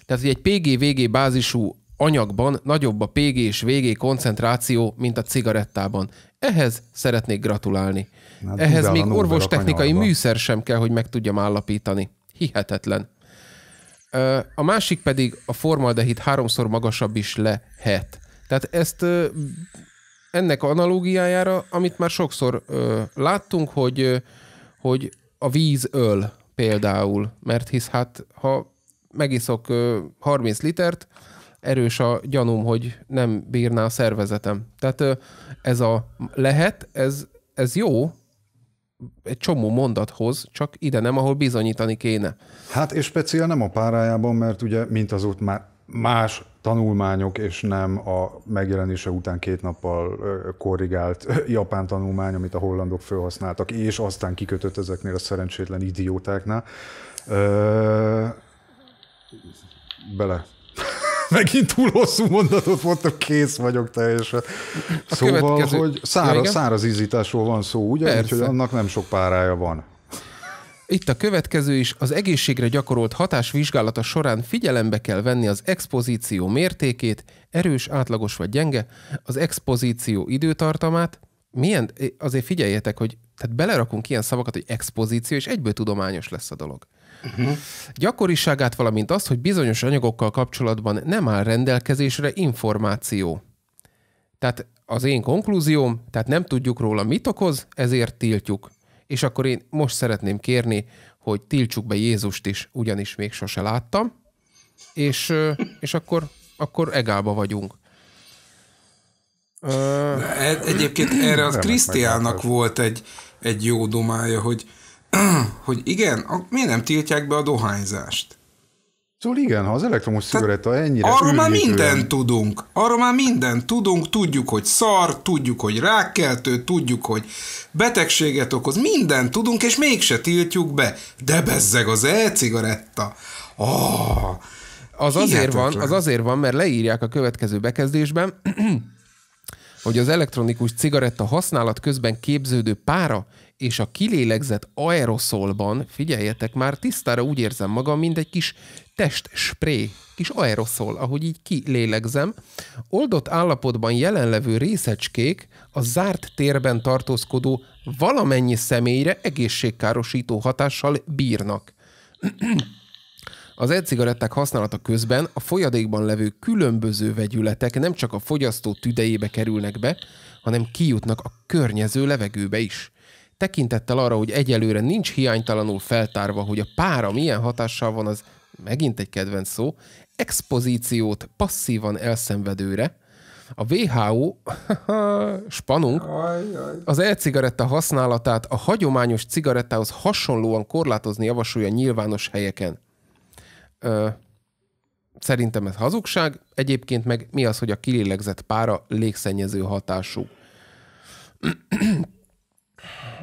Tehát, hogy egy PG-VG bázisú anyagban nagyobb a PG és VG koncentráció, mint a cigarettában. Ehhez szeretnék gratulálni. Hát, Ehhez még orvostechnikai műszer sem kell, hogy meg tudjam állapítani. Hihetetlen. A másik pedig a formaldehid háromszor magasabb is lehet. Tehát ezt ennek analógiájára, amit már sokszor ö, láttunk, hogy, ö, hogy a víz öl például, mert hisz hát, ha megiszok ö, 30 litert, erős a gyanúm, hogy nem bírná a szervezetem. Tehát ö, ez a lehet, ez, ez jó, egy csomó mondathoz, csak ide nem, ahol bizonyítani kéne. Hát és speciál nem a párájában, mert ugye mint az út már más tanulmányok, és nem a megjelenése után két nappal korrigált japán tanulmány, amit a hollandok felhasználtak, és aztán kikötött ezeknél a szerencsétlen idiótáknál. Bele. Megint túl hosszú mondatot mondtam, kész vagyok teljesen. Szóval, a szóval, következő... hogy száraz, száraz izításról van szó, ugye? Úgyhogy annak nem sok párája van. Itt a következő is, az egészségre gyakorolt hatás vizsgálata során figyelembe kell venni az expozíció mértékét, erős, átlagos vagy gyenge, az expozíció időtartamát, milyen, azért figyeljetek, hogy tehát belerakunk ilyen szavakat, hogy expozíció, és egyből tudományos lesz a dolog. Uh-huh. Gyakoriságát, valamint azt, hogy bizonyos anyagokkal kapcsolatban nem áll rendelkezésre információ. Tehát az én konklúzióm, tehát nem tudjuk róla, mit okoz, ezért tiltjuk és akkor én most szeretném kérni, hogy tiltsuk be Jézust is, ugyanis még sose láttam, és, és akkor, akkor egálba vagyunk. Hát egyébként erre az Krisztiának volt egy, egy jó domája, hogy, hogy igen, miért nem tiltják be a dohányzást? Szóval igen, ha az elektromos cigaretta ennyire Arról már mindent tudunk. Arról már mindent tudunk. Tudjuk, hogy szar, tudjuk, hogy rákkeltő, tudjuk, hogy betegséget okoz. Mindent tudunk, és mégse tiltjuk be. De bezzeg az e-cigaretta. Oh, az, azért van, az azért van, mert leírják a következő bekezdésben, hogy az elektronikus cigaretta használat közben képződő pára és a kilélegzett aeroszolban, figyeljetek, már tisztára úgy érzem magam, mint egy kis testspré, kis aeroszol, ahogy így kilélegzem. Oldott állapotban jelenlevő részecskék a zárt térben tartózkodó valamennyi személyre egészségkárosító hatással bírnak. Az e-cigaretták használata közben a folyadékban levő különböző vegyületek nem csak a fogyasztó tüdejébe kerülnek be, hanem kijutnak a környező levegőbe is tekintettel arra, hogy egyelőre nincs hiánytalanul feltárva, hogy a pára milyen hatással van az, megint egy kedvenc szó, expozíciót passzívan elszenvedőre, a WHO, spanunk, az e-cigaretta használatát a hagyományos cigarettához hasonlóan korlátozni javasolja nyilvános helyeken. Ö, szerintem ez hazugság, egyébként meg mi az, hogy a kilélegzett pára légszennyező hatású.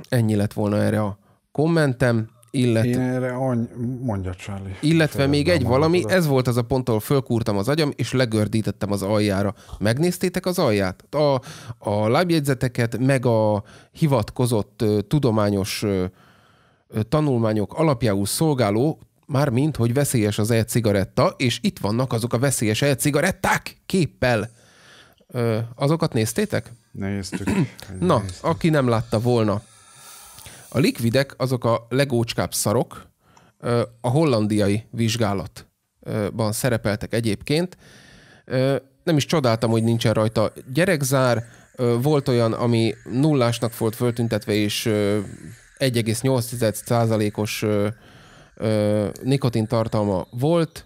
Ennyi lett volna erre a kommentem. Illet... Én erre any... mondja Charlie. Illetve még egy valami, mondatot. ez volt az a pont, ahol fölkúrtam az agyam, és legördítettem az aljára. Megnéztétek az alját? A, a lábjegyzeteket, meg a hivatkozott tudományos tanulmányok alapjául szolgáló, már mint hogy veszélyes az e-cigaretta, és itt vannak azok a veszélyes e-cigaretták képpel. Ö, azokat néztétek? Néztük. Na, néztük. aki nem látta volna, a likvidek azok a legócskább szarok, a hollandiai vizsgálatban szerepeltek egyébként. Nem is csodáltam, hogy nincsen rajta gyerekzár, volt olyan, ami nullásnak volt föltüntetve, és 1,8%-os nikotintartalma volt.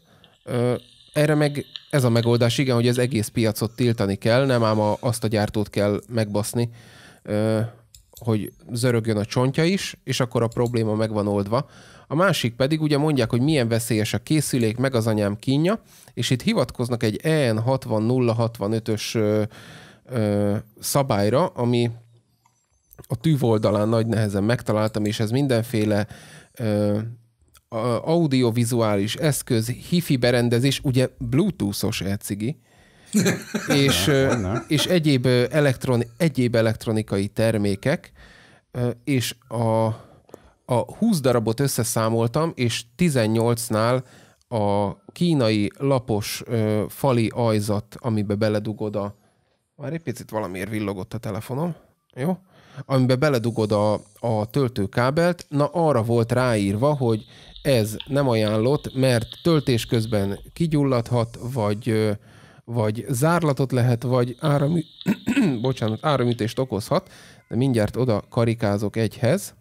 Erre meg ez a megoldás, igen, hogy az egész piacot tiltani kell, nem ám a, azt a gyártót kell megbaszni, hogy zörögjön a csontja is, és akkor a probléma meg van oldva. A másik pedig ugye mondják, hogy milyen veszélyes a készülék, meg az anyám kínja, és itt hivatkoznak egy EN 60065-ös szabályra, ami a tűvoldalán nagy nehezen megtaláltam, és ez mindenféle ö, audiovizuális eszköz, hifi berendezés, ugye bluetoothos elcigi, és, és egyéb, elektroni, egyéb elektronikai termékek, és a, a 20 darabot összeszámoltam, és 18-nál a kínai lapos ö, fali ajzat, amibe beledugod a... Már egy picit valamiért villogott a telefonom. Jó? Amibe beledugod a, a töltőkábelt, na arra volt ráírva, hogy ez nem ajánlott, mert töltés közben kigyulladhat, vagy... Ö, vagy zárlatot lehet, vagy áramü... bocsánat, áramütést okozhat, de mindjárt oda karikázok egyhez.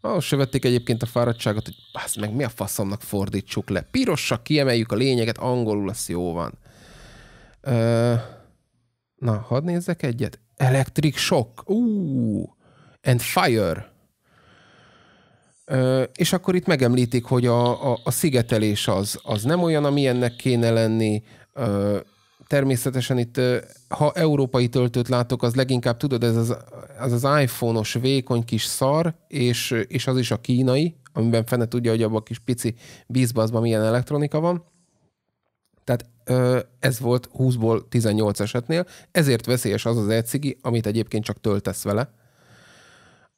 Ahhoz se vették egyébként a fáradtságot, hogy azt meg mi a faszomnak fordítsuk le. Pirossa, kiemeljük a lényeget, angolul az jó van. Ö... Na, hadd nézzek egyet. Electric shock. Uh, and fire. És akkor itt megemlítik, hogy a, a, a szigetelés az, az nem olyan, amilyennek kéne lenni. Természetesen itt, ha európai töltőt látok, az leginkább, tudod, ez az, az, az iPhone-os vékony kis szar, és, és az is a kínai, amiben fene tudja, hogy abban a kis pici bízbazban milyen elektronika van. Tehát ez volt 20-ból 18 esetnél, ezért veszélyes az az ecigi, amit egyébként csak töltesz vele.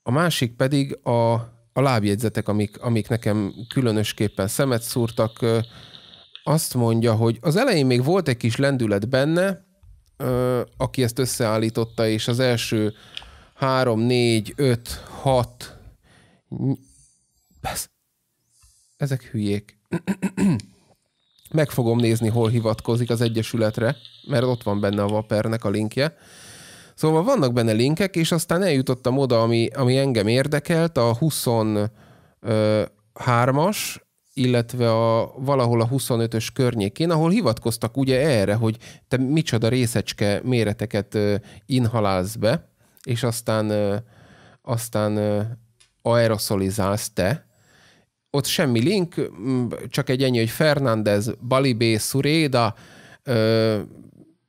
A másik pedig a a lábjegyzetek, amik, amik nekem különösképpen szemet szúrtak, azt mondja, hogy az elején még volt egy kis lendület benne, aki ezt összeállította, és az első négy, öt, hat, besz. ezek hülyék. Meg fogom nézni, hol hivatkozik az Egyesületre, mert ott van benne a Vapernek a linkje. Szóval vannak benne linkek, és aztán eljutottam oda, ami, ami engem érdekelt, a 23-as, illetve a, valahol a 25-ös környékén, ahol hivatkoztak ugye erre, hogy te micsoda részecske méreteket inhalálsz be, és aztán, aztán aeroszolizálsz te, ott semmi link, csak egy ennyi, hogy Fernández, Balibé, Suréda,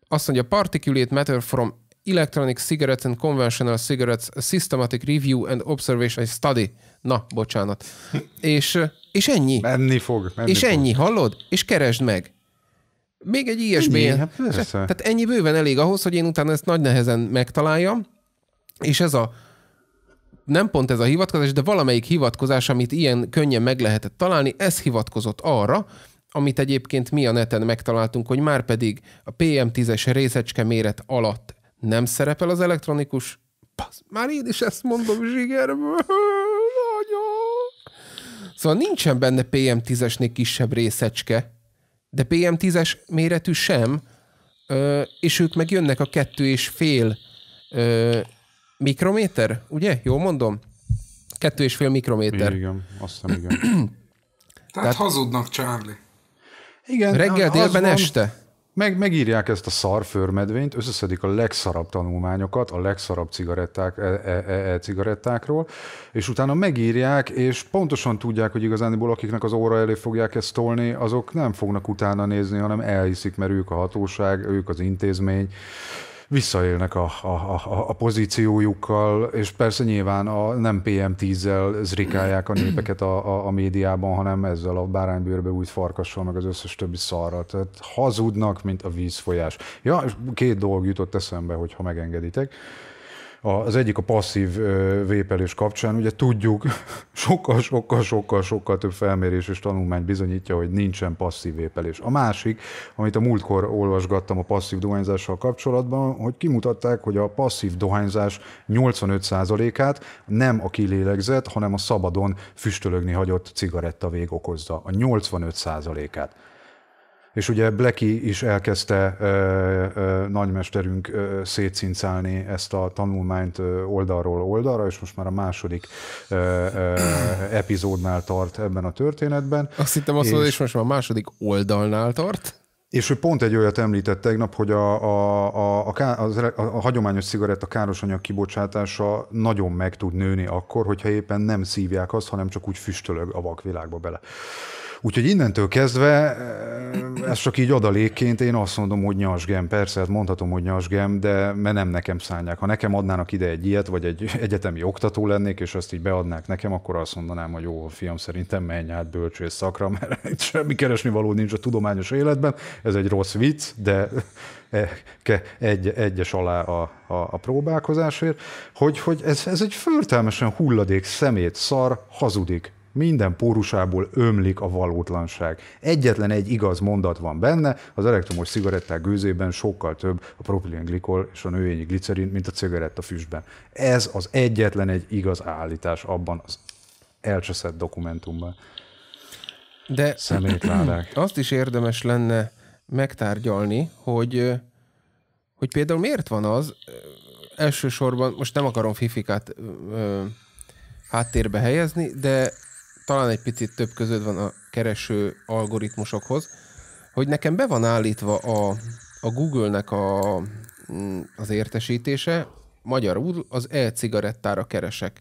azt mondja, particulate matter from Electronic Cigarettes and Conventional Cigarettes Systematic Review and Observation Study. Na, bocsánat. és, és ennyi. Menni fog. Menni és fog. ennyi, hallod? És keresd meg. Még egy ISB. Ennyi, hát Tehát ennyi bőven elég ahhoz, hogy én utána ezt nagy nehezen megtaláljam, és ez a nem pont ez a hivatkozás, de valamelyik hivatkozás, amit ilyen könnyen meg lehetett találni, ez hivatkozott arra, amit egyébként mi a neten megtaláltunk, hogy már pedig a PM10-es részecske méret alatt nem szerepel az elektronikus, Basz, már én is ezt mondom zsigerből, anya. Szóval nincsen benne PM10-esnél kisebb részecske, de PM10-es méretű sem, és ők meg jönnek a kettő és fél mikrométer, ugye? Jól mondom? Kettő és fél mikrométer. Igen, azt hiszem igen. Tehát, Tehát hazudnak, Charlie. Igen, reggel, délben, van, este meg, megírják ezt a szarfőrmedvényt, összeszedik a legszarabb tanulmányokat a legszarabb cigaretták, e, e, e, e cigarettákról, és utána megírják, és pontosan tudják, hogy igazániból akiknek az óra elé fogják ezt tolni, azok nem fognak utána nézni, hanem elhiszik, mert ők a hatóság, ők az intézmény, visszaélnek a, a, a, a pozíciójukkal, és persze nyilván a, nem PM10-zel zrikálják a népeket a, a, a médiában, hanem ezzel a báránybőrbe úgy farkassal, meg az összes többi szarral. Tehát hazudnak, mint a vízfolyás. Ja, és két dolog jutott eszembe, hogyha megengeditek az egyik a passzív vépelés kapcsán, ugye tudjuk, sokkal, sokkal, sokkal, sokkal több felmérés és tanulmány bizonyítja, hogy nincsen passzív vépelés. A másik, amit a múltkor olvasgattam a passzív dohányzással kapcsolatban, hogy kimutatták, hogy a passzív dohányzás 85%-át nem a kilélegzett, hanem a szabadon füstölögni hagyott cigaretta vég okozza. A 85%-át. És ugye Blacky is elkezdte ö, ö, nagymesterünk ö, szétszincálni ezt a tanulmányt ö, oldalról oldalra, és most már a második ö, ö, epizódnál tart ebben a történetben. Azt hittem azt mondod, és most már a második oldalnál tart. És ő pont egy olyat említett tegnap, hogy a, a, a, a, a, a hagyományos cigaretta károsanyag kibocsátása nagyon meg tud nőni akkor, hogyha éppen nem szívják azt, hanem csak úgy füstölög a vakvilágba bele. Úgyhogy innentől kezdve, eh, ez csak így adalékként, én azt mondom, hogy nyasgem, persze, hát mondhatom, hogy nyasgem, de mert nem nekem szállják. Ha nekem adnának ide egy ilyet, vagy egy egyetemi oktató lennék, és azt így beadnák nekem, akkor azt mondanám, hogy jó, fiam, szerintem menj át bölcsész szakra, mert itt semmi keresni való nincs a tudományos életben. Ez egy rossz vicc, de e, egy, egyes alá a, a, a próbálkozásért, hogy, hogy ez, ez egy förtelmesen hulladék, szemét, szar, hazudik minden pórusából ömlik a valótlanság. Egyetlen egy igaz mondat van benne, az elektromos cigaretták gőzében sokkal több a propilenglikol és a növényi glicerin, mint a füstben. Ez az egyetlen egy igaz állítás abban az elcseszett dokumentumban. De azt is érdemes lenne megtárgyalni, hogy, hogy például miért van az, elsősorban, most nem akarom fifikát háttérbe helyezni, de talán egy picit több között van a kereső algoritmusokhoz, hogy nekem be van állítva a, a Google-nek a, mm, az értesítése, magyarul az e-cigarettára keresek.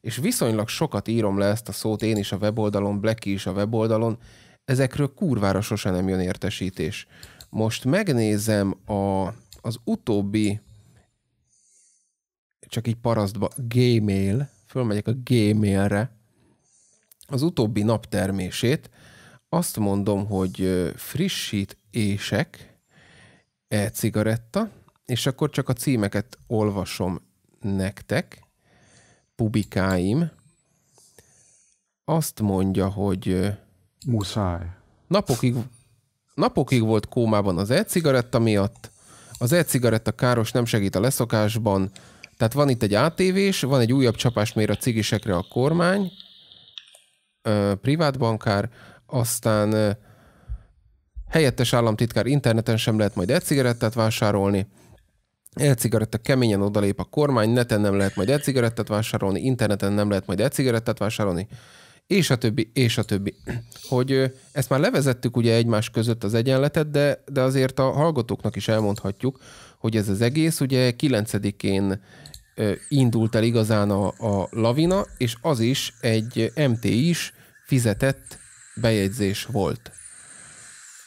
És viszonylag sokat írom le ezt a szót én is a weboldalon, Blacky is a weboldalon, ezekről kurvára sosem nem jön értesítés. Most megnézem a, az utóbbi, csak így parasztba, Gmail, fölmegyek a Gmailre, az utóbbi nap termését, azt mondom, hogy frissít ések, e-cigaretta, és akkor csak a címeket olvasom nektek, pubikáim. Azt mondja, hogy... Muszáj. Napokig, napokig volt kómában az e-cigaretta miatt, az e-cigaretta káros nem segít a leszokásban, tehát van itt egy áttévés, van egy újabb csapás mér a cigisekre a kormány, privát bankár, aztán helyettes államtitkár interneten sem lehet majd e-cigarettát vásárolni, e-cigaretta keményen odalép a kormány, neten nem lehet majd e-cigarettát vásárolni, interneten nem lehet majd e-cigarettát vásárolni, és a többi, és a többi. Hogy ezt már levezettük ugye egymás között az egyenletet, de, de azért a hallgatóknak is elmondhatjuk, hogy ez az egész ugye 9-én indult el igazán a, a lavina, és az is egy MT is fizetett bejegyzés volt,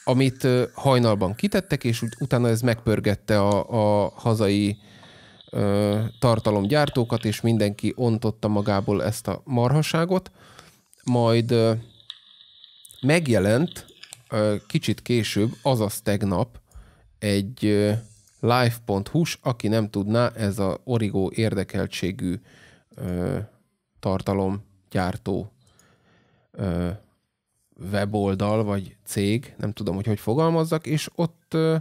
amit hajnalban kitettek, és úgy, utána ez megpörgette a, a hazai ö, tartalomgyártókat, és mindenki ontotta magából ezt a marhaságot, majd ö, megjelent ö, kicsit később, azaz tegnap egy live.hu-s, aki nem tudná, ez a Origo érdekeltségű ö, tartalomgyártó ö, weboldal vagy cég, nem tudom, hogy hogy fogalmazzak, és ott, ö,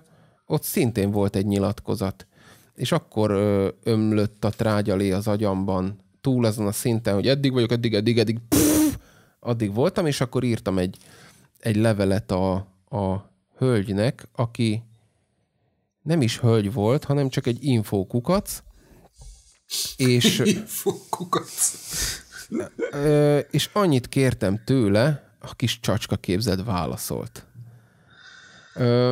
ott szintén volt egy nyilatkozat. És akkor ö, ömlött a trágyalé az agyamban túl azon a szinten, hogy eddig vagyok, eddig, eddig, eddig, pff, addig voltam, és akkor írtam egy, egy levelet a, a hölgynek, aki nem is hölgy volt, hanem csak egy infókukac, és... Infókukac és annyit kértem tőle, a kis csacska képzett válaszolt.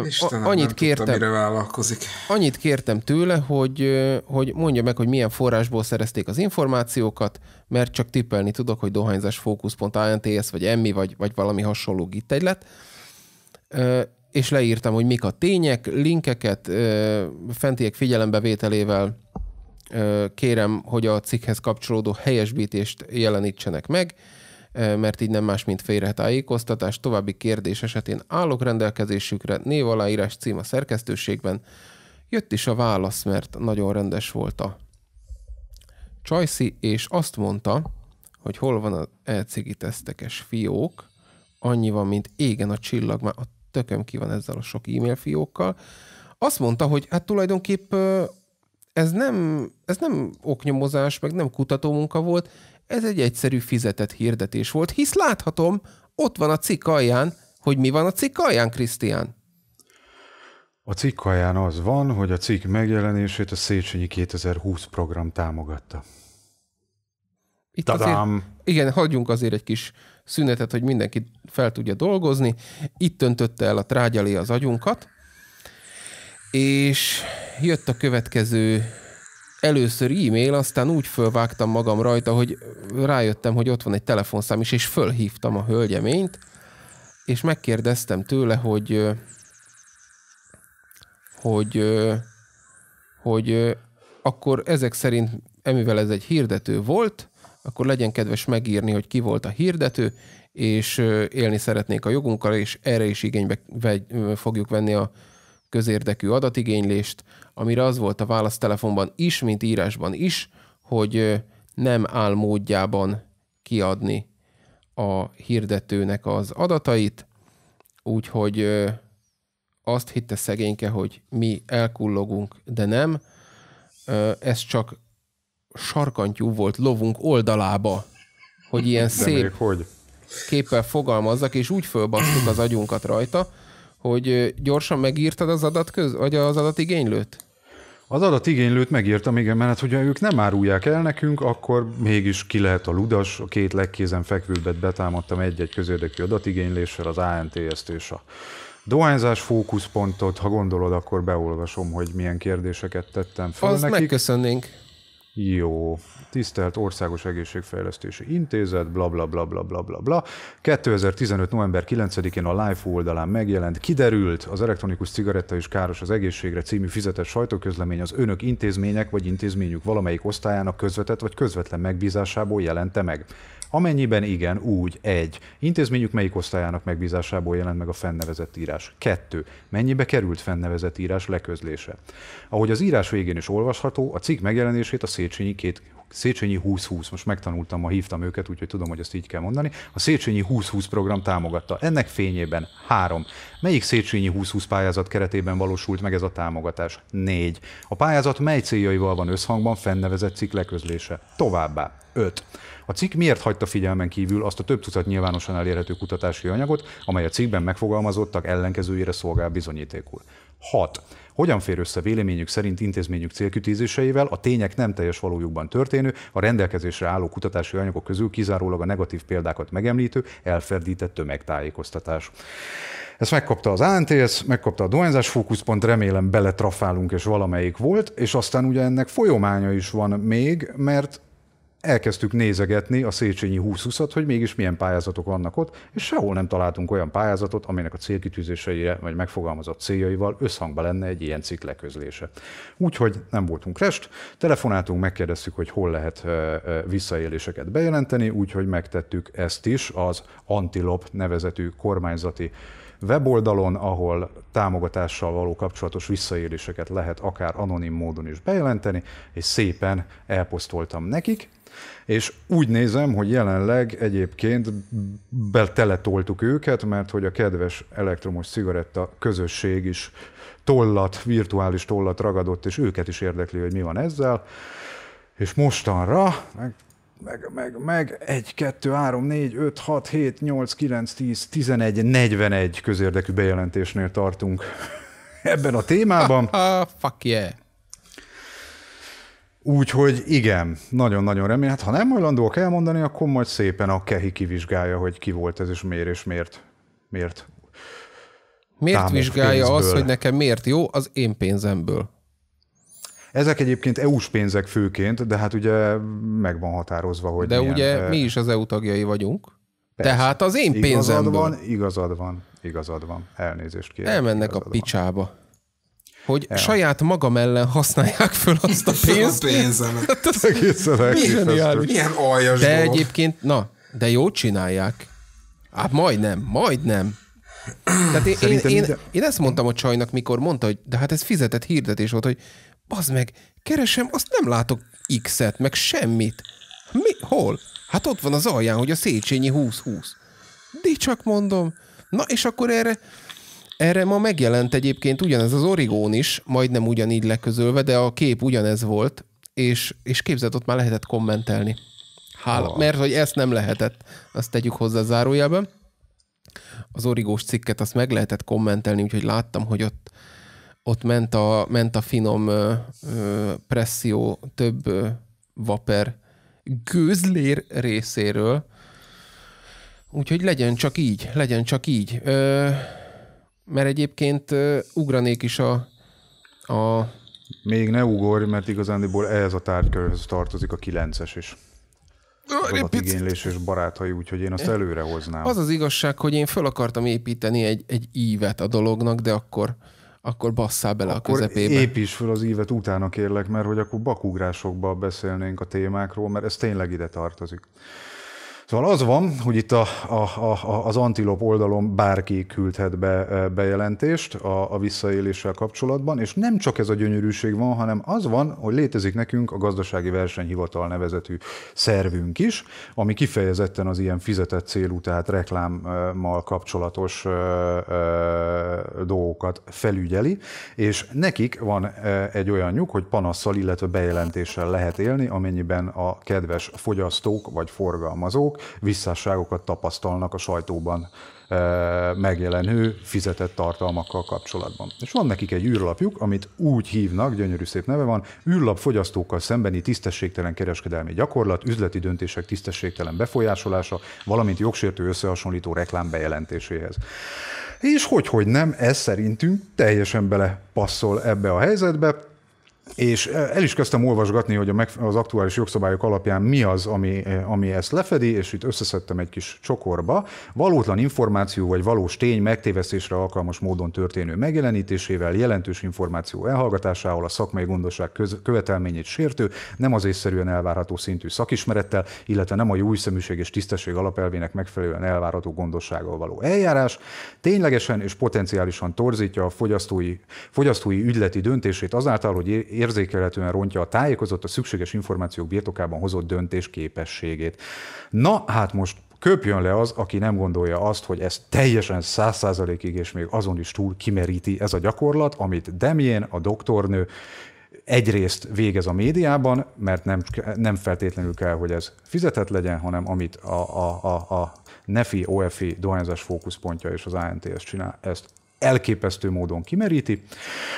Istenem, annyit nem kértem, tudta, mire vállalkozik. Annyit kértem tőle, hogy, hogy mondja meg, hogy milyen forrásból szerezték az információkat, mert csak tippelni tudok, hogy dohányzás fókusz.ints, vagy emmi, vagy, vagy valami hasonló gittegylet. Ö, és leírtam, hogy mik a tények, linkeket, ö, fentiek figyelembevételével kérem, hogy a cikkhez kapcsolódó helyesbítést jelenítsenek meg, mert így nem más, mint félretájékoztatás. További kérdés esetén állok rendelkezésükre, név aláírás cím a szerkesztőségben. Jött is a válasz, mert nagyon rendes volt a Csajci, és azt mondta, hogy hol van az elcigi tesztekes fiók, annyi van, mint égen a csillag, már a tököm ki van ezzel a sok e-mail fiókkal. Azt mondta, hogy hát tulajdonképp ez nem, ez nem oknyomozás, meg nem kutató munka volt, ez egy egyszerű fizetett hirdetés volt, hisz láthatom, ott van a cikk alján, hogy mi van a cikk alján, Krisztián. A cikk alján az van, hogy a cikk megjelenését a Széchenyi 2020 program támogatta. Itt Tadám! Azért, igen, hagyjunk azért egy kis szünetet, hogy mindenki fel tudja dolgozni. Itt öntötte el a trágyalé az agyunkat, és jött a következő először e-mail, aztán úgy fölvágtam magam rajta, hogy rájöttem, hogy ott van egy telefonszám is, és fölhívtam a hölgyeményt, és megkérdeztem tőle, hogy hogy, hogy akkor ezek szerint, emivel ez egy hirdető volt, akkor legyen kedves megírni, hogy ki volt a hirdető, és élni szeretnék a jogunkkal, és erre is igénybe fogjuk venni a közérdekű adatigénylést, amire az volt a válasz telefonban is, mint írásban is, hogy nem áll módjában kiadni a hirdetőnek az adatait, úgyhogy azt hitte szegényke, hogy mi elkullogunk, de nem. Ez csak sarkantyú volt lovunk oldalába, hogy ilyen szép képpel fogalmazzak, és úgy fölbasztuk az agyunkat rajta, hogy gyorsan megírtad az adat köz, vagy az adatigénylőt? Az adatigénylőt megírtam, igen, mert hogyha hát ők nem árulják el nekünk, akkor mégis ki lehet a ludas, a két legkézen fekvőbbet betámadtam egy-egy közérdekű adatigényléssel, az ANTS-t és a dohányzás fókuszpontot, ha gondolod, akkor beolvasom, hogy milyen kérdéseket tettem fel Azt nekik. megköszönnénk. Jó, tisztelt Országos Egészségfejlesztési Intézet, bla bla bla bla bla bla bla. 2015. november 9-én a Life oldalán megjelent, kiderült az elektronikus cigaretta is káros az egészségre című fizetett sajtóközlemény az önök intézmények vagy intézményük valamelyik osztályának közvetett vagy közvetlen megbízásából jelente meg. Amennyiben igen, úgy. egy. Intézményük melyik osztályának megbízásából jelent meg a fennnevezett írás? kettő. Mennyibe került fennnevezett írás leközlése? Ahogy az írás végén is olvasható, a cikk megjelenését a Széchenyi két Széchenyi 2020, most megtanultam, ma hívtam őket, úgyhogy tudom, hogy ezt így kell mondani. A Széchenyi 2020 program támogatta. Ennek fényében három. Melyik Széchenyi 2020 pályázat keretében valósult meg ez a támogatás? Négy. A pályázat mely céljaival van összhangban fennevezett cikk leközlése? Továbbá. öt A cikk miért hagyta figyelmen kívül azt a több tucat nyilvánosan elérhető kutatási anyagot, amely a cikkben megfogalmazottak ellenkezőjére szolgál bizonyítékul? 6 hogyan fér össze véleményük szerint intézményük célkütézéseivel a tények nem teljes valójukban történő, a rendelkezésre álló kutatási anyagok közül kizárólag a negatív példákat megemlítő, elferdített tömegtájékoztatás. Ezt megkapta az ANTS, megkapta a dohányzás fókuszpont, remélem beletrafálunk, és valamelyik volt, és aztán ugye ennek folyománya is van még, mert elkezdtük nézegetni a Széchenyi 20 at hogy mégis milyen pályázatok vannak ott, és sehol nem találtunk olyan pályázatot, aminek a célkitűzéseire vagy megfogalmazott céljaival összhangban lenne egy ilyen cikk leközlése. Úgyhogy nem voltunk rest, telefonáltunk, megkérdeztük, hogy hol lehet visszaéléseket bejelenteni, úgyhogy megtettük ezt is az Antilop nevezetű kormányzati weboldalon, ahol támogatással való kapcsolatos visszaéléseket lehet akár anonim módon is bejelenteni, és szépen elposztoltam nekik, és úgy nézem, hogy jelenleg egyébként beteletoltuk őket, mert hogy a kedves elektromos cigaretta közösség is tollat, virtuális tollat ragadott, és őket is érdekli, hogy mi van ezzel. És mostanra, meg meg, meg, meg, 1, 2, 3, 4, 5, 6, 7, 8, 9, 10, 11, 41 közérdekű bejelentésnél tartunk ebben a témában. Fuck yeah! Úgyhogy igen, nagyon-nagyon remélem. Hát ha nem hajlandóak elmondani, akkor majd szépen a kehi kivizsgálja, hogy ki volt ez, és miért, és miért. Miért, miért vizsgálja pénzből. az, hogy nekem miért jó az én pénzemből? Ezek egyébként EU-s pénzek főként, de hát ugye meg van határozva, hogy De milyen, ugye e... mi is az EU tagjai vagyunk, Persze. tehát az én igazad pénzemből. Igazad van, igazad van, igazad van. Elnézést kérek. Elmennek igazad a picsába. Van hogy ja. saját magam ellen használják föl azt a pénzt. a pénzemet. Hát ez egészen elképesztő. Milyen aljas De dolog. egyébként, na, de jó csinálják. Hát majdnem, majdnem. Tehát én, én, én, én ezt mondtam a csajnak, mikor mondta, hogy de hát ez fizetett hirdetés volt, hogy az meg, keresem, azt nem látok X-et, meg semmit. Mi? Hol? Hát ott van az alján, hogy a Széchenyi 20-20. De csak mondom. Na, és akkor erre erre ma megjelent egyébként ugyanez az origón is, majdnem ugyanígy leközölve, de a kép ugyanez volt, és, és képzett ott már lehetett kommentelni. Hála, oh. mert hogy ezt nem lehetett, azt tegyük hozzá zárójelben. Az origós cikket azt meg lehetett kommentelni, úgyhogy láttam, hogy ott, ott ment, a, ment a finom ö, ö, presszió több ö, vaper gőzlér részéről. Úgyhogy legyen csak így, legyen csak így. Ö, mert egyébként ugranék is a, a... Még ne ugorj, mert igazándiból ehhez a tárgykörhöz tartozik a kilences is. Kamatigénylés és barátai, úgyhogy én azt eh, előre hoznám. Az az igazság, hogy én föl akartam építeni egy, egy ívet a dolognak, de akkor akkor basszál bele akkor a közepébe. építs föl az ívet utána kérlek, mert hogy akkor bakugrásokba beszélnénk a témákról, mert ez tényleg ide tartozik. Szóval az van, hogy itt a, a, a, az Antilop oldalon bárki küldhet be e, bejelentést a, a visszaéléssel kapcsolatban, és nem csak ez a gyönyörűség van, hanem az van, hogy létezik nekünk a gazdasági versenyhivatal nevezetű szervünk is, ami kifejezetten az ilyen fizetett célú, tehát reklámmal kapcsolatos e, e, dolgokat felügyeli, és nekik van egy olyan nyug, hogy panasszal, illetve bejelentéssel lehet élni, amennyiben a kedves fogyasztók vagy forgalmazók visszásságokat tapasztalnak a sajtóban e, megjelenő fizetett tartalmakkal kapcsolatban. És van nekik egy űrlapjuk, amit úgy hívnak, gyönyörű szép neve van, űrlap fogyasztókkal szembeni tisztességtelen kereskedelmi gyakorlat, üzleti döntések tisztességtelen befolyásolása, valamint jogsértő összehasonlító reklám bejelentéséhez. És hogy, hogy nem, ez szerintünk teljesen bele passzol ebbe a helyzetbe, és el is kezdtem olvasgatni, hogy az aktuális jogszabályok alapján mi az, ami, ami ezt lefedi, és itt összeszedtem egy kis csokorba. Valótlan információ vagy valós tény megtévesztésre alkalmas módon történő megjelenítésével, jelentős információ elhallgatásával, a szakmai gondosság köz- követelményét sértő, nem az észszerűen elvárható szintű szakismerettel, illetve nem a jó újszeműség és tisztesség alapelvének megfelelően elvárható gondossággal való eljárás, ténylegesen és potenciálisan torzítja a fogyasztói, fogyasztói ügyleti döntését azáltal, hogy érzékelhetően rontja a tájékozott, a szükséges információk birtokában hozott döntés képességét. Na, hát most köpjön le az, aki nem gondolja azt, hogy ez teljesen száz százalékig és még azon is túl kimeríti ez a gyakorlat, amit demién a doktornő egyrészt végez a médiában, mert nem, nem feltétlenül kell, hogy ez fizetett legyen, hanem amit a, a, a, a NEFI, OFI dohányzás fókuszpontja és az ANTS csinál, ezt elképesztő módon kimeríti.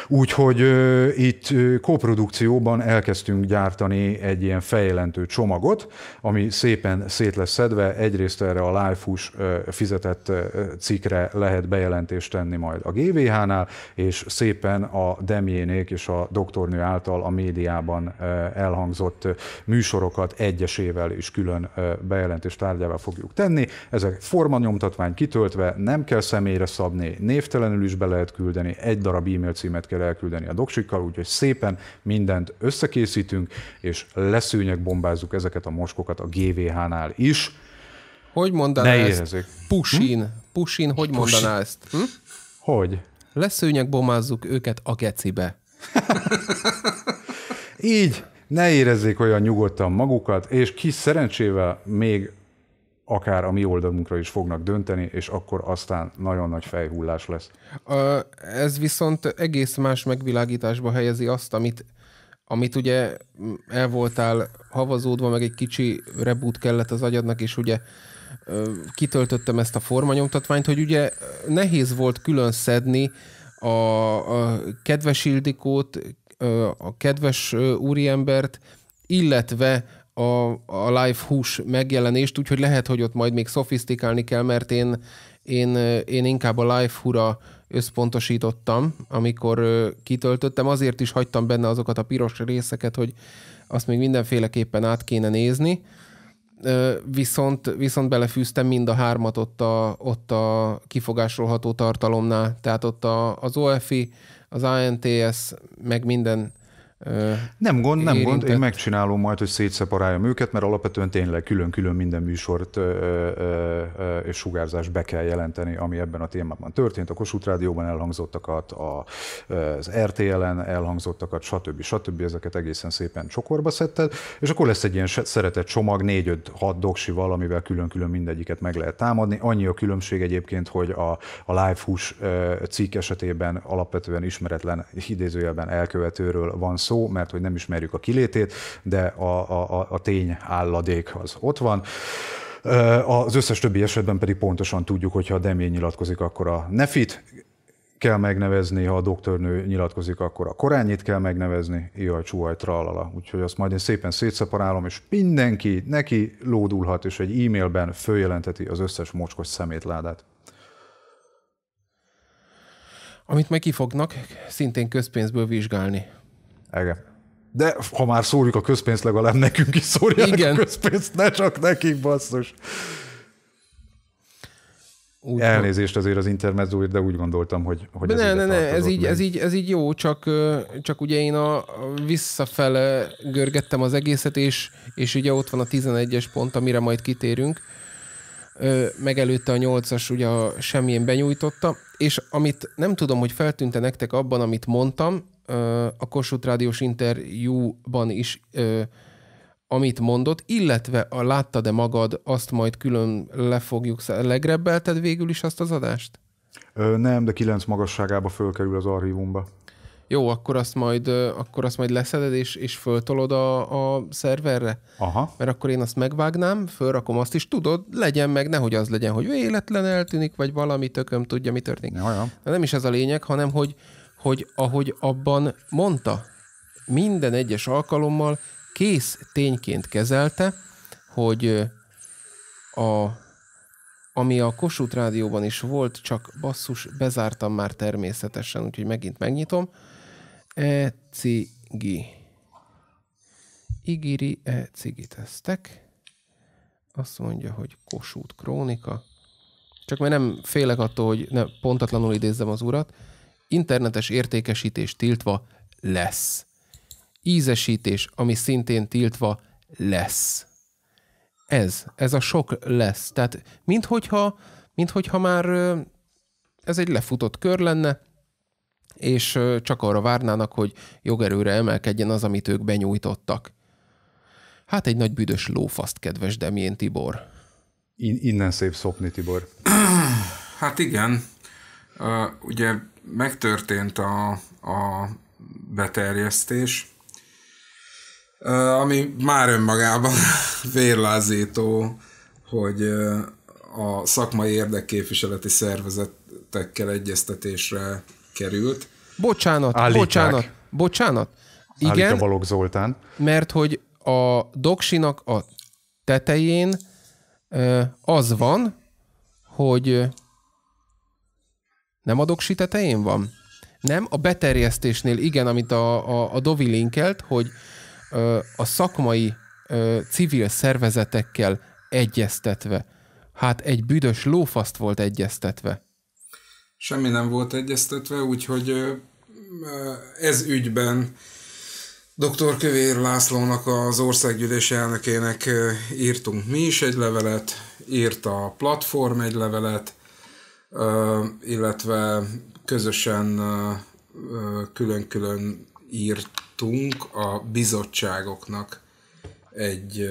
Úgyhogy ö, itt ö, koprodukcióban elkezdtünk gyártani egy ilyen feljelentő csomagot, ami szépen szét lesz szedve, egyrészt erre a Lifehus fizetett ö, cikre lehet bejelentést tenni majd a GVH-nál, és szépen a Demjénék és a doktornő által a médiában ö, elhangzott műsorokat egyesével is külön ö, bejelentést tárgyával fogjuk tenni. Ezek formanyomtatvány kitöltve, nem kell személyre szabni, névtelen közvetlenül is be lehet küldeni, egy darab e-mail címet kell elküldeni a doksikkal, úgyhogy szépen mindent összekészítünk, és leszűnyek bombázzuk ezeket a moskokat a GVH-nál is. Hogy mondaná ne ezt? Érezzük. Pusin. Hm? Pusin, hogy Pusin. mondaná ezt? Hm? Hogy? Leszűnyek bomázzuk őket a gecibe. Így, ne érezzék olyan nyugodtan magukat, és kis szerencsével még akár a mi oldalunkra is fognak dönteni, és akkor aztán nagyon nagy fejhullás lesz. Ez viszont egész más megvilágításba helyezi azt, amit, amit ugye el voltál havazódva, meg egy kicsi reboot kellett az agyadnak, és ugye kitöltöttem ezt a formanyomtatványt, hogy ugye nehéz volt külön szedni a, a kedves Ildikót, a kedves úriembert, illetve a, a live hús megjelenést, úgyhogy lehet, hogy ott majd még szofisztikálni kell, mert én, én, én inkább a live hura összpontosítottam, amikor kitöltöttem. Azért is hagytam benne azokat a piros részeket, hogy azt még mindenféleképpen át kéne nézni. Viszont, viszont belefűztem mind a hármat ott a, ott a kifogásolható tartalomnál. Tehát ott a, az OFI, az ANTS, meg minden nem gond, nem érintett. gond, én megcsinálom majd, hogy szétszeparáljam őket, mert alapvetően tényleg külön-külön minden műsort és sugárzást be kell jelenteni, ami ebben a témában történt. A Kossuth Rádióban elhangzottakat, a, az RTL-en elhangzottakat, stb. stb. ezeket egészen szépen csokorba szedted, és akkor lesz egy ilyen szeretett csomag, négy 5 hat doksi valamivel külön-külön mindegyiket meg lehet támadni. Annyi a különbség egyébként, hogy a, a live Hush cikk esetében alapvetően ismeretlen idézőjelben elkövetőről van szó, szó, mert hogy nem ismerjük a kilétét, de a, a, a tény álladék az ott van. Az összes többi esetben pedig pontosan tudjuk, hogyha a Demjén nyilatkozik, akkor a Nefit kell megnevezni, ha a doktornő nyilatkozik, akkor a korányit kell megnevezni, jaj, csúhaj, tralala. Úgyhogy azt majd én szépen szétszeparálom, és mindenki neki lódulhat, és egy e-mailben följelenteti az összes mocskos szemétládát. Amit meg kifognak, szintén közpénzből vizsgálni. Igen. De ha már szórjuk a közpénzt, legalább nekünk is szórják Igen. a közpénzt, ne csak nekik, basszus. Úgy, Elnézést azért az intermezzóért, de úgy gondoltam, hogy, hogy ez ne, ne, ne, ez így, ez, így, ez így jó, csak, csak ugye én a visszafele görgettem az egészet, és, és ugye ott van a 11-es pont, amire majd kitérünk, meg előtte a 8-as ugye a semmilyen benyújtotta, és amit nem tudom, hogy feltűnte nektek abban, amit mondtam, a Kossuth Rádiós interjúban is amit mondott, illetve a látta-e magad, azt majd külön lefogjuk? legrebbelted végül is azt az adást? Ö, nem, de kilenc magasságába fölkerül az archívumba. Jó, akkor azt majd, akkor azt majd leszeded és, és föltolod a, a szerverre. Aha. Mert akkor én azt megvágnám, fölrakom azt is, tudod, legyen meg, nehogy az legyen, hogy véletlen eltűnik, vagy valami tököm tudja, mi történik. ja. De nem is ez a lényeg, hanem hogy, hogy ahogy abban mondta, minden egyes alkalommal kész tényként kezelte, hogy a, ami a Kossuth Rádióban is volt, csak basszus, bezártam már természetesen, úgyhogy megint megnyitom. E-cigi. Igiri e-cigi tesztek. Azt mondja, hogy Kossuth Krónika. Csak mert nem félek attól, hogy ne, pontatlanul idézzem az urat internetes értékesítés tiltva lesz. Ízesítés, ami szintén tiltva lesz. Ez, ez a sok lesz. Tehát minthogyha, minthogyha már ez egy lefutott kör lenne, és csak arra várnának, hogy jogerőre emelkedjen az, amit ők benyújtottak. Hát egy nagy büdös lófaszt, kedves Demién Tibor. In- innen szép szopni, Tibor. hát igen. Uh, ugye megtörtént a, a beterjesztés, ami már önmagában vérlázító, hogy a szakmai érdekképviseleti szervezetekkel egyeztetésre került. Bocsánat, Állítják. bocsánat, bocsánat. Igen, Állítja Balogh Zoltán. mert hogy a doksinak a tetején az van, hogy nem adok doksi tetején van? Nem, a beterjesztésnél igen, amit a, a, a Dovi linkelt, hogy ö, a szakmai ö, civil szervezetekkel egyeztetve. Hát egy büdös lófaszt volt egyeztetve. Semmi nem volt egyeztetve, úgyhogy ö, ez ügyben dr. Kövér Lászlónak, az országgyűlés elnökének írtunk mi is egy levelet, írt a platform egy levelet, illetve közösen külön-külön írtunk a bizottságoknak egy,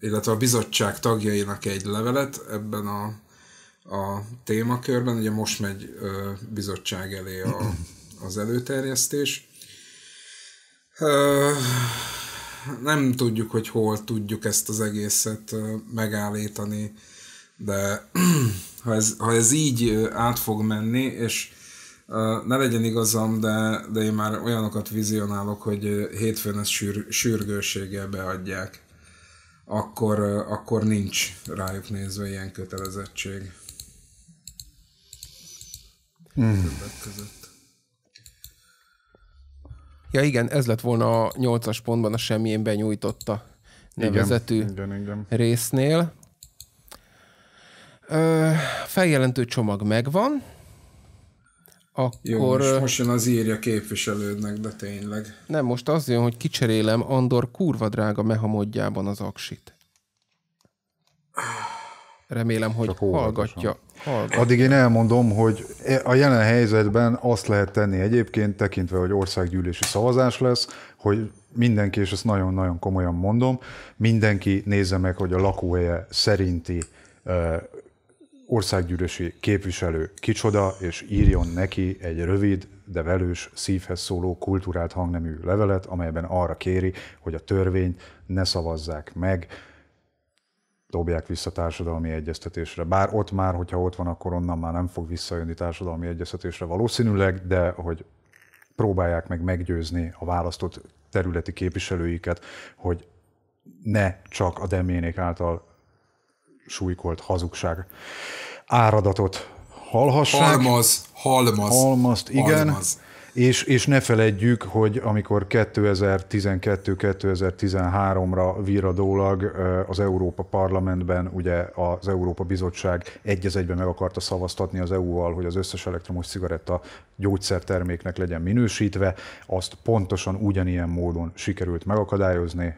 illetve a bizottság tagjainak egy levelet ebben a, a témakörben. Ugye most megy bizottság elé a, az előterjesztés. Nem tudjuk, hogy hol tudjuk ezt az egészet megállítani, de ha ez, ha ez így át fog menni, és ne legyen igazam, de, de én már olyanokat vizionálok, hogy hétfőn ezt sür, sürgőséggel beadják. Akkor, akkor nincs rájuk nézve ilyen kötelezettség. Hmm. Többek között. Ja igen, ez lett volna a nyolcas pontban a semmilyen benyújtotta nevezetű igen, igen, igen. résznél. Ö, feljelentő csomag megvan. Akkor... Jó, most, most jön az írja képviselődnek, de tényleg. Nem, most az jön, hogy kicserélem Andor kurva drága mehamodjában az aksit. Remélem, hogy hallgatja. hallgatja. Addig én elmondom, hogy a jelen helyzetben azt lehet tenni egyébként, tekintve, hogy országgyűlési szavazás lesz, hogy mindenki, és ezt nagyon-nagyon komolyan mondom, mindenki nézze meg, hogy a lakóhelye szerinti országgyűlési képviselő kicsoda, és írjon neki egy rövid, de velős szívhez szóló kultúrált hangnemű levelet, amelyben arra kéri, hogy a törvényt ne szavazzák meg, dobják vissza társadalmi egyeztetésre. Bár ott már, hogyha ott van, akkor onnan már nem fog visszajönni társadalmi egyeztetésre valószínűleg, de hogy próbálják meg meggyőzni a választott területi képviselőiket, hogy ne csak a deménék által súlykolt hazugság áradatot hallhassák. Halmaz, halmaz. Halmazt, igen. Halmaz. És, és ne feledjük, hogy amikor 2012-2013-ra viradólag az Európa Parlamentben ugye az Európa Bizottság egy az egyben meg akarta szavaztatni az EU-val, hogy az összes elektromos cigaretta gyógyszerterméknek legyen minősítve, azt pontosan ugyanilyen módon sikerült megakadályozni.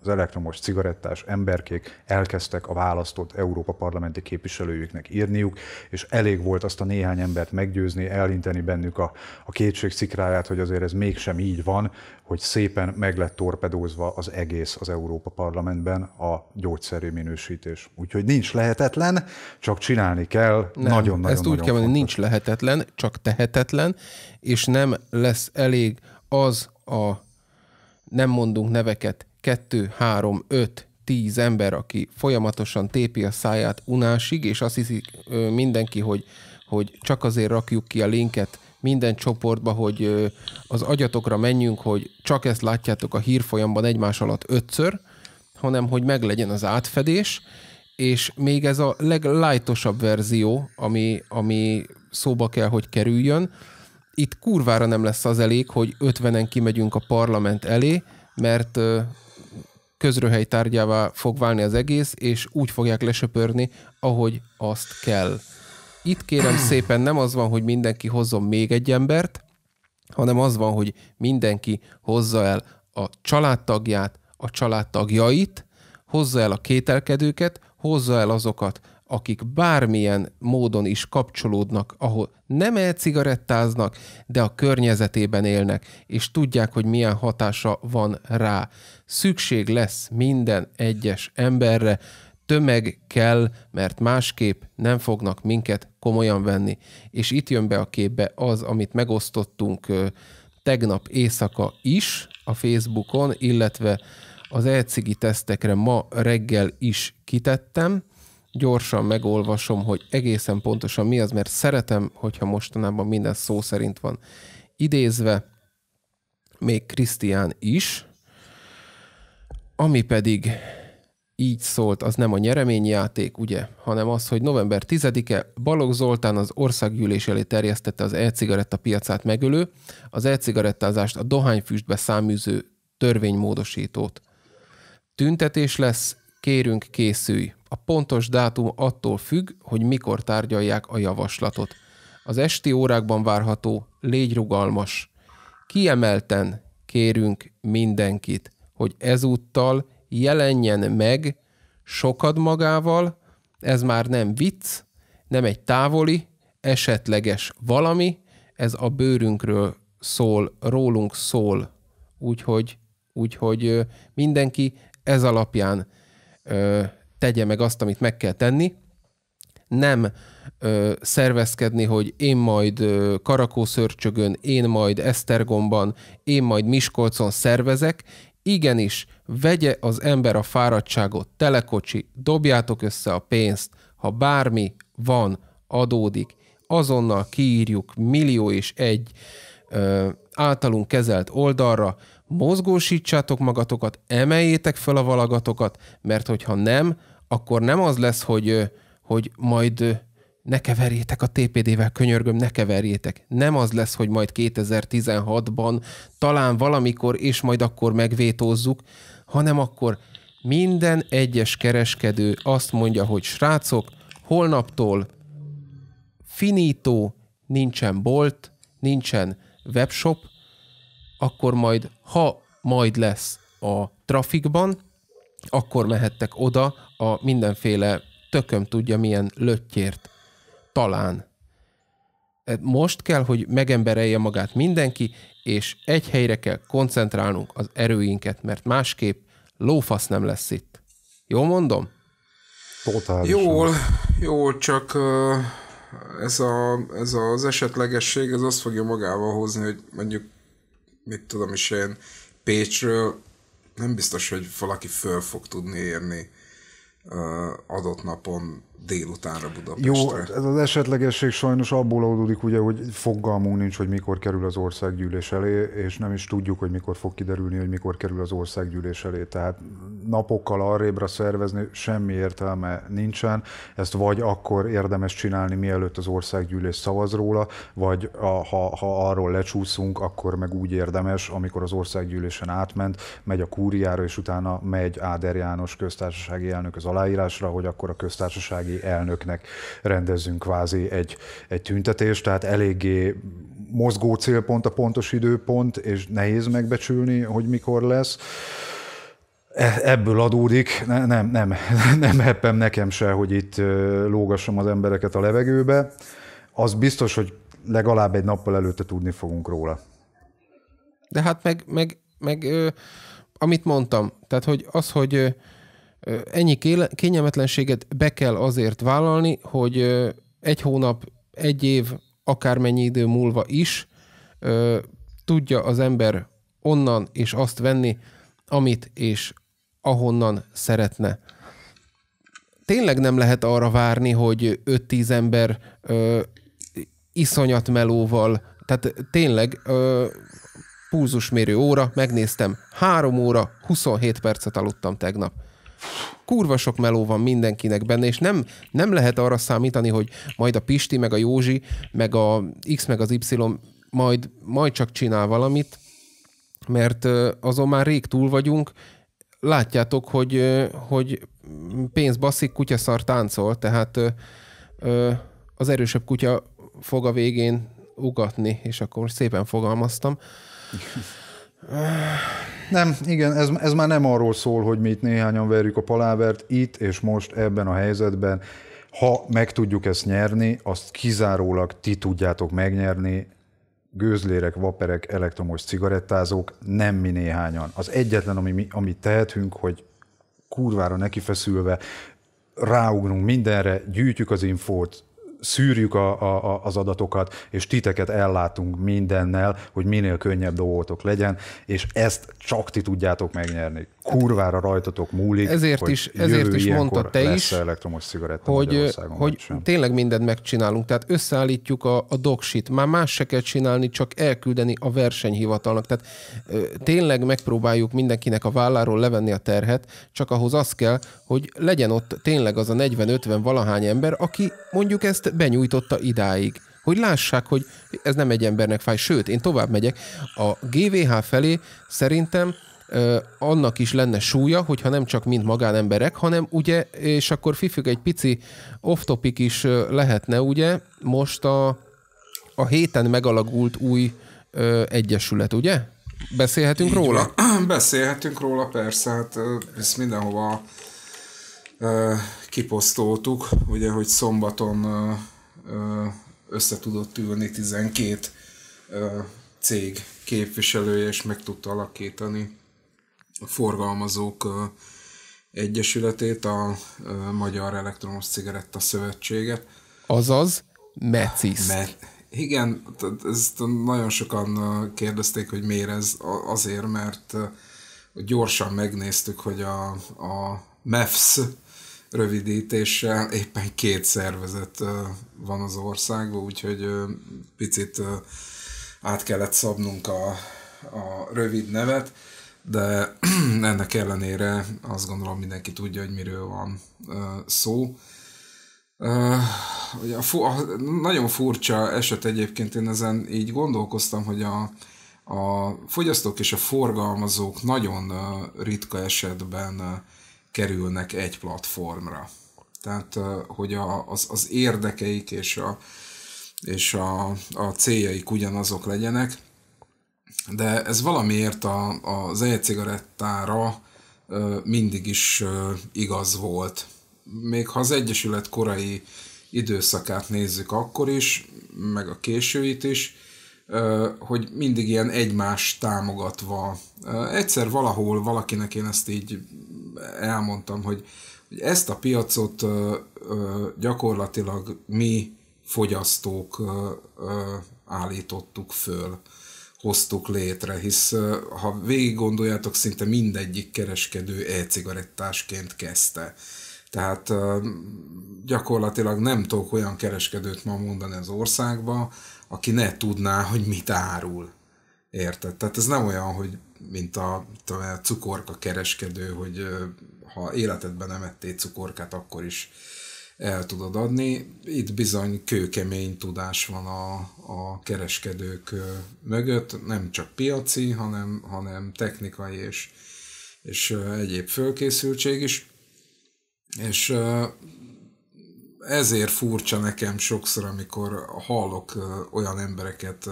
Az elektromos cigarettás emberkék elkezdtek a választott Európa Parlamenti képviselőjüknek írniuk, és elég volt azt a néhány embert meggyőzni, elinteni bennük a, a kétség szikráját, hogy azért ez mégsem így van, hogy szépen meg lett torpedózva az egész az Európa Parlamentben a gyógyszerű minősítés. Úgyhogy nincs lehetetlen, csak csinálni kell. Nagyon-nagyon Ezt nagyon úgy kell mondani, nincs lehetetlen, csak tehetetlen, és nem lesz elég az a, nem mondunk neveket, kettő három öt tíz ember, aki folyamatosan tépi a száját unásig, és azt hiszi mindenki, hogy, hogy csak azért rakjuk ki a linket, minden csoportba, hogy az agyatokra menjünk, hogy csak ezt látjátok a hírfolyamban egymás alatt ötször, hanem hogy meglegyen az átfedés, és még ez a leglájtosabb verzió, ami, ami szóba kell, hogy kerüljön, itt kurvára nem lesz az elég, hogy ötvenen kimegyünk a parlament elé, mert közröhely tárgyává fog válni az egész, és úgy fogják lesöpörni, ahogy azt kell itt kérem szépen nem az van, hogy mindenki hozzon még egy embert, hanem az van, hogy mindenki hozza el a családtagját, a családtagjait, hozza el a kételkedőket, hozza el azokat, akik bármilyen módon is kapcsolódnak, ahol nem elcigarettáznak, de a környezetében élnek, és tudják, hogy milyen hatása van rá. Szükség lesz minden egyes emberre, Tömeg kell, mert másképp nem fognak minket komolyan venni. És itt jön be a képbe az, amit megosztottunk tegnap éjszaka is a Facebookon, illetve az elcigi tesztekre ma reggel is kitettem. Gyorsan megolvasom, hogy egészen pontosan mi az, mert szeretem, hogyha mostanában minden szó szerint van idézve, még Krisztián is, ami pedig így szólt, az nem a nyereményjáték, ugye, hanem az, hogy november 10-e Balogh Zoltán az országgyűlés elé terjesztette az e-cigaretta piacát megölő, az e-cigarettázást a dohányfüstbe száműző törvénymódosítót. Tüntetés lesz, kérünk készülj. A pontos dátum attól függ, hogy mikor tárgyalják a javaslatot. Az esti órákban várható, légy rugalmas. Kiemelten kérünk mindenkit, hogy ezúttal jelenjen meg sokad magával, ez már nem vicc, nem egy távoli, esetleges valami, ez a bőrünkről szól, rólunk szól, úgyhogy, úgyhogy mindenki ez alapján ö, tegye meg azt, amit meg kell tenni, nem ö, szervezkedni, hogy én majd Karakószörcsögön, én majd Esztergomban, én majd Miskolcon szervezek. Igenis, vegye az ember a fáradtságot, telekocsi, dobjátok össze a pénzt, ha bármi van, adódik, azonnal kiírjuk millió és egy ö, általunk kezelt oldalra, mozgósítsátok magatokat, emeljétek fel a valagatokat, mert hogyha nem, akkor nem az lesz, hogy, hogy majd ne keverjétek a TPD-vel, könyörgöm, ne keverjétek. Nem az lesz, hogy majd 2016-ban, talán valamikor, és majd akkor megvétózzuk, hanem akkor minden egyes kereskedő azt mondja, hogy srácok, holnaptól finító, nincsen bolt, nincsen webshop, akkor majd, ha majd lesz a trafikban, akkor mehettek oda a mindenféle tököm tudja milyen löttyért. Talán. E, most kell, hogy megemberelje magát mindenki, és egy helyre kell koncentrálnunk az erőinket, mert másképp lófasz nem lesz itt. Jól mondom? Totálisan. Jól, jól, csak ez, a, ez az esetlegesség, ez azt fogja magával hozni, hogy mondjuk, mit tudom is én, Pécsről nem biztos, hogy valaki föl fog tudni érni adott napon délutánra Budapestre. Jó, hát ez az esetlegesség sajnos abból adódik, ugye, hogy fogalmunk nincs, hogy mikor kerül az országgyűlés elé, és nem is tudjuk, hogy mikor fog kiderülni, hogy mikor kerül az országgyűlés elé. Tehát napokkal arrébra szervezni semmi értelme nincsen. Ezt vagy akkor érdemes csinálni, mielőtt az országgyűlés szavaz róla, vagy a, ha, ha arról lecsúszunk, akkor meg úgy érdemes, amikor az országgyűlésen átment, megy a kúriára, és utána megy Áder János köztársasági elnök az aláírásra, hogy akkor a köztársasági ellenzéki elnöknek rendezzünk kvázi egy, egy tüntetést, tehát eléggé mozgó célpont a pontos időpont, és nehéz megbecsülni, hogy mikor lesz. E, ebből adódik, nem, nem, nem heppem nekem se, hogy itt lógassam az embereket a levegőbe. Az biztos, hogy legalább egy nappal előtte tudni fogunk róla. De hát meg, meg, meg ö, amit mondtam, tehát hogy az, hogy ö, Ennyi kényelmetlenséget be kell azért vállalni, hogy egy hónap, egy év, akármennyi idő múlva is tudja az ember onnan és azt venni, amit és ahonnan szeretne. Tényleg nem lehet arra várni, hogy 5-10 ember ö, iszonyat melóval, tehát tényleg ö, pulzusmérő óra, megnéztem, 3 óra, 27 percet aludtam tegnap kurva sok meló van mindenkinek benne, és nem, nem lehet arra számítani, hogy majd a Pisti, meg a Józsi, meg a X, meg az Y majd, majd csak csinál valamit, mert azon már rég túl vagyunk, látjátok, hogy, hogy pénz baszik, szar táncol, tehát az erősebb kutya fog a végén ugatni, és akkor szépen fogalmaztam. Nem, igen, ez, ez már nem arról szól, hogy mi itt néhányan verjük a palávert, itt és most ebben a helyzetben. Ha meg tudjuk ezt nyerni, azt kizárólag ti tudjátok megnyerni, gőzlérek, vaperek, elektromos cigarettázók, nem mi néhányan. Az egyetlen, ami, amit tehetünk, hogy kurvára nekifeszülve ráugrunk mindenre, gyűjtjük az infót, szűrjük a, a, az adatokat, és titeket ellátunk mindennel, hogy minél könnyebb dolgotok legyen, és ezt csak ti tudjátok megnyerni. Hát kurvára rajtatok múlik. Ezért is, ezért is mondta te is, elektromos cigaretta hogy, hogy tényleg mindent megcsinálunk. Tehát összeállítjuk a, a doksit. Már más se kell csinálni, csak elküldeni a versenyhivatalnak. Tehát ö, tényleg megpróbáljuk mindenkinek a válláról levenni a terhet, csak ahhoz az kell, hogy legyen ott tényleg az a 40-50 valahány ember, aki mondjuk ezt benyújtotta idáig hogy lássák, hogy ez nem egy embernek fáj. Sőt, én tovább megyek. A GVH felé szerintem annak is lenne súlya, hogyha nem csak mind magánemberek, hanem ugye, és akkor fifük egy pici off-topic is lehetne, ugye, most a, a héten megalagult új ö, egyesület, ugye? Beszélhetünk Így róla? Van. Beszélhetünk róla, persze, hát ezt mindenhova ö, kiposztoltuk, ugye, hogy szombaton ö, ö, össze tudott ülni 12 ö, cég képviselője, és meg tudta alakítani forgalmazók egyesületét, a Magyar Elektromos Cigaretta Szövetséget. Azaz, Meciszt. Mert, igen, ezt nagyon sokan kérdezték, hogy miért ez. Azért, mert gyorsan megnéztük, hogy a, a MEFS rövidítéssel éppen két szervezet van az országban, úgyhogy picit át kellett szabnunk a, a rövid nevet de ennek ellenére azt gondolom mindenki tudja, hogy miről van szó. A, fu- a nagyon furcsa eset egyébként, én ezen így gondolkoztam, hogy a, a fogyasztók és a forgalmazók nagyon ritka esetben kerülnek egy platformra. Tehát, hogy a, az, az érdekeik és a, és a, a céljaik ugyanazok legyenek de ez valamiért a, az e-cigarettára mindig is igaz volt. Még ha az Egyesület korai időszakát nézzük akkor is, meg a későit is, hogy mindig ilyen egymás támogatva. Egyszer valahol valakinek én ezt így elmondtam, hogy, hogy ezt a piacot gyakorlatilag mi fogyasztók állítottuk föl hoztuk létre, hisz ha végig gondoljátok, szinte mindegyik kereskedő e-cigarettásként kezdte. Tehát gyakorlatilag nem tudok olyan kereskedőt ma mondani az országba, aki ne tudná, hogy mit árul. Érted? Tehát ez nem olyan, hogy mint a, a cukorka kereskedő, hogy ha életedben nem ettél cukorkát, akkor is el tudod adni. Itt bizony kőkemény tudás van a, a kereskedők mögött, nem csak piaci, hanem, hanem technikai és, és egyéb fölkészültség is. És ezért furcsa nekem sokszor, amikor hallok olyan embereket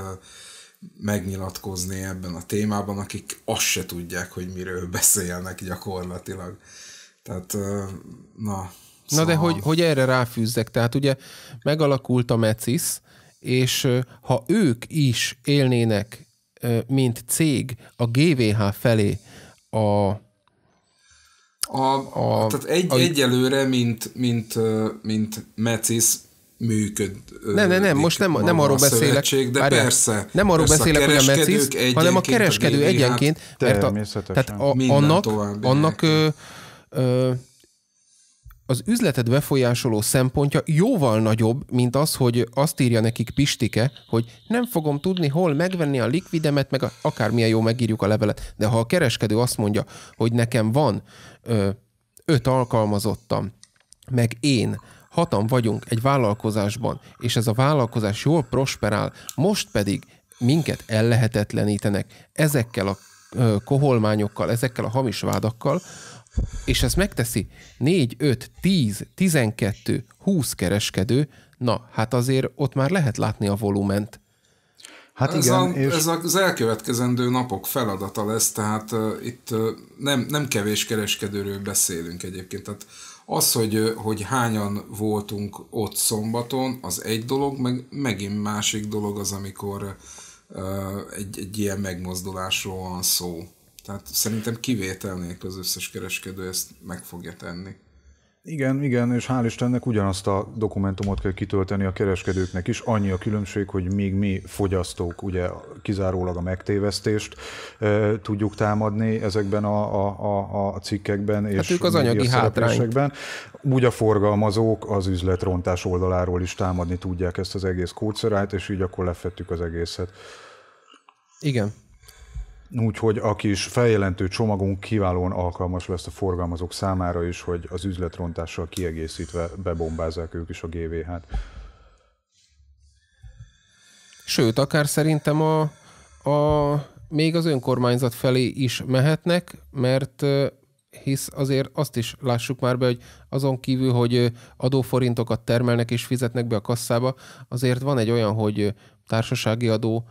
megnyilatkozni ebben a témában, akik azt se tudják, hogy miről beszélnek gyakorlatilag. Tehát, na, Szóval... Na de hogy, szóval. hogy erre ráfűzzek, tehát ugye megalakult a MECIS, és ha ők is élnének, mint cég a GVH felé a a, a, tehát egy, a, egyelőre, mint, mint, mint Mecis működ. Nem, nem, nem, most nem, nem arról beszélek. De várjál, persze. Nem arról persze beszélek, hogy a Mecis, hanem a kereskedő a gvh egyenként. Mert a, tehát a, annak, annak ö, ö, az üzleted befolyásoló szempontja jóval nagyobb, mint az, hogy azt írja nekik Pistike, hogy nem fogom tudni hol megvenni a likvidemet, meg akármilyen jó megírjuk a levelet. De ha a kereskedő azt mondja, hogy nekem van ö, öt alkalmazottam, meg én, hatan vagyunk egy vállalkozásban, és ez a vállalkozás jól prosperál, most pedig minket ellehetetlenítenek ezekkel a ö, koholmányokkal, ezekkel a hamis vádakkal, és ezt megteszi 4, 5, 10, 12, 20 kereskedő, na, hát azért ott már lehet látni a volument. Hát ez, igen, a, és... ez az elkövetkezendő napok feladata lesz, tehát uh, itt uh, nem, nem kevés kereskedőről beszélünk egyébként. Tehát az, hogy, hogy hányan voltunk ott szombaton, az egy dolog, meg megint másik dolog az, amikor uh, egy, egy ilyen megmozdulásról van szó. Tehát szerintem kivétel nélkül az összes kereskedő ezt meg fogja tenni. Igen, igen, és hál' Istennek ugyanazt a dokumentumot kell kitölteni a kereskedőknek is. Annyi a különbség, hogy még mi fogyasztók ugye kizárólag a megtévesztést e, tudjuk támadni ezekben a, a, a cikkekben hát és ők az anyagi hátrányokban Úgy a forgalmazók az üzletrontás oldaláról is támadni tudják ezt az egész kódszerájt, és így akkor lefettük az egészet. Igen. Úgyhogy a kis feljelentő csomagunk kiválóan alkalmas lesz a forgalmazók számára is, hogy az üzletrontással kiegészítve bebombázzák ők is a GVH-t. Sőt, akár szerintem a, a, még az önkormányzat felé is mehetnek, mert hisz azért azt is lássuk már be, hogy azon kívül, hogy adóforintokat termelnek és fizetnek be a kasszába, azért van egy olyan, hogy társasági adó,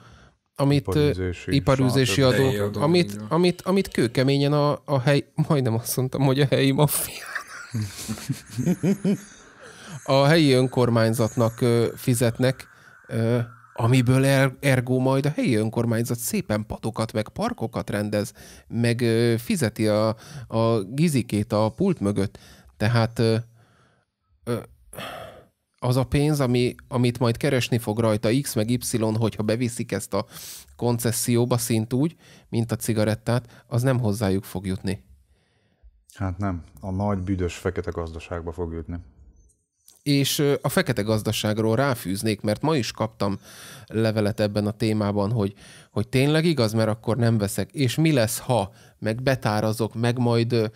amit iparüzési, iparüzési adó, adó, amit, amit, amit kőkeményen a, a hely, majdnem azt mondtam, hogy a helyi maffia. a helyi önkormányzatnak fizetnek, amiből er, ergo majd a helyi önkormányzat szépen padokat, meg parkokat rendez, meg fizeti a, a gizikét a pult mögött. Tehát az a pénz, ami, amit majd keresni fog rajta X meg Y, hogyha beviszik ezt a koncesszióba szint úgy, mint a cigarettát, az nem hozzájuk fog jutni. Hát nem. A nagy, büdös, fekete gazdaságba fog jutni. És a fekete gazdaságról ráfűznék, mert ma is kaptam levelet ebben a témában, hogy, hogy tényleg igaz, mert akkor nem veszek. És mi lesz, ha meg betárazok, meg majd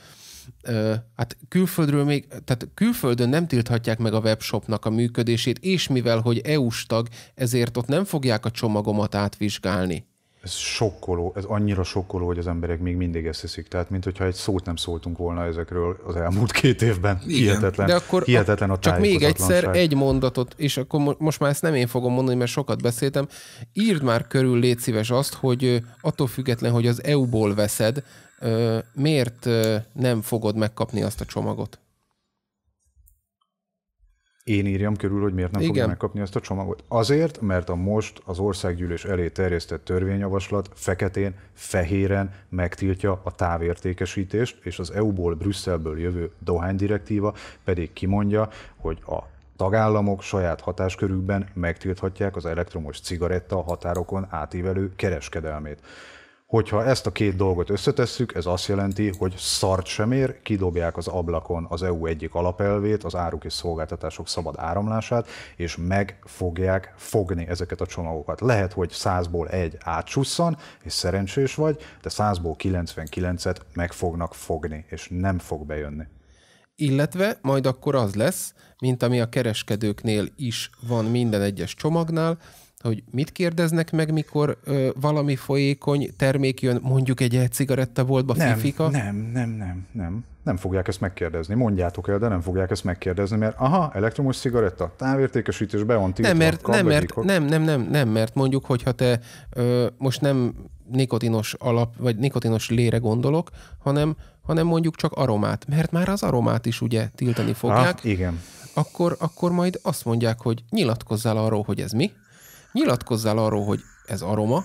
hát külföldről még, tehát külföldön nem tilthatják meg a webshopnak a működését, és mivel, hogy EU-s tag, ezért ott nem fogják a csomagomat átvizsgálni. Ez sokkoló, ez annyira sokkoló, hogy az emberek még mindig ezt hiszik. Tehát, mint hogyha egy szót nem szóltunk volna ezekről az elmúlt két évben. Igen. Hihetetlen, De akkor hihetetlen a Csak még egyszer egy mondatot, és akkor most már ezt nem én fogom mondani, mert sokat beszéltem. Írd már körül, légy szíves azt, hogy attól független, hogy az EU-ból veszed, ö, miért ö, nem fogod megkapni azt a csomagot? Én írjam körül, hogy miért nem Igen. fogja megkapni azt a csomagot. Azért, mert a most az országgyűlés elé terjesztett törvényjavaslat feketén, fehéren megtiltja a távértékesítést, és az EU-ból, Brüsszelből jövő dohánydirektíva pedig kimondja, hogy a tagállamok saját hatáskörükben megtilthatják az elektromos cigaretta határokon átívelő kereskedelmét. Hogyha ezt a két dolgot összetesszük, ez azt jelenti, hogy szart sem ér, kidobják az ablakon az EU egyik alapelvét, az áruk és szolgáltatások szabad áramlását, és meg fogják fogni ezeket a csomagokat. Lehet, hogy százból egy átsusszan, és szerencsés vagy, de százból 99-et meg fognak fogni, és nem fog bejönni illetve majd akkor az lesz, mint ami a kereskedőknél is van minden egyes csomagnál, hogy mit kérdeznek meg, mikor ö, valami folyékony termék jön, mondjuk egy e cigarettaboltba, nem, fifika? Nem, nem, nem, nem. Nem fogják ezt megkérdezni. Mondjátok el, de nem fogják ezt megkérdezni, mert aha, elektromos cigaretta, távértékesítés be van tiltva. Nem, mert, nem, mert, nem, nem, nem, nem, mert mondjuk, hogyha te ö, most nem nikotinos alap, vagy nikotinos lére gondolok, hanem, hanem mondjuk csak aromát, mert már az aromát is ugye tiltani fogják. Ah, igen. Akkor, akkor majd azt mondják, hogy nyilatkozzál arról, hogy ez mi, nyilatkozzál arról, hogy ez aroma,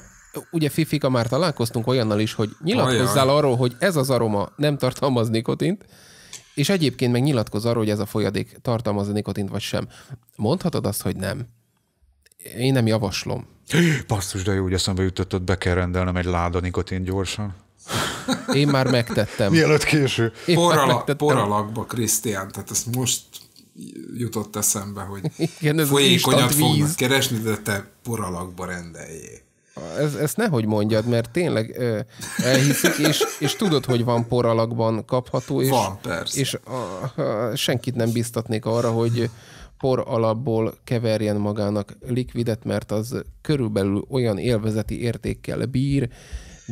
ugye Fifika már találkoztunk olyannal is, hogy nyilatkozzál Ajaj. arról, hogy ez az aroma nem tartalmaz nikotint, és egyébként meg nyilatkozz arról, hogy ez a folyadék tartalmaz a nikotint vagy sem. Mondhatod azt, hogy nem. Én nem javaslom. Basszus, de jó, hogy eszembe jutott, be kell rendelnem egy láda nikotint gyorsan. Én már megtettem. Mielőtt késő. poralakba, Krisztián, tehát ezt most jutott eszembe, hogy Igen, ez folyékonyat fognak keresni, de te poralakba rendeljé. Ez, ezt nehogy mondjad, mert tényleg ö, elhiszik, és, és tudod, hogy van poralakban kapható, és, van, persze. és a, a, senkit nem biztatnék arra, hogy por alapból keverjen magának likvidet, mert az körülbelül olyan élvezeti értékkel bír,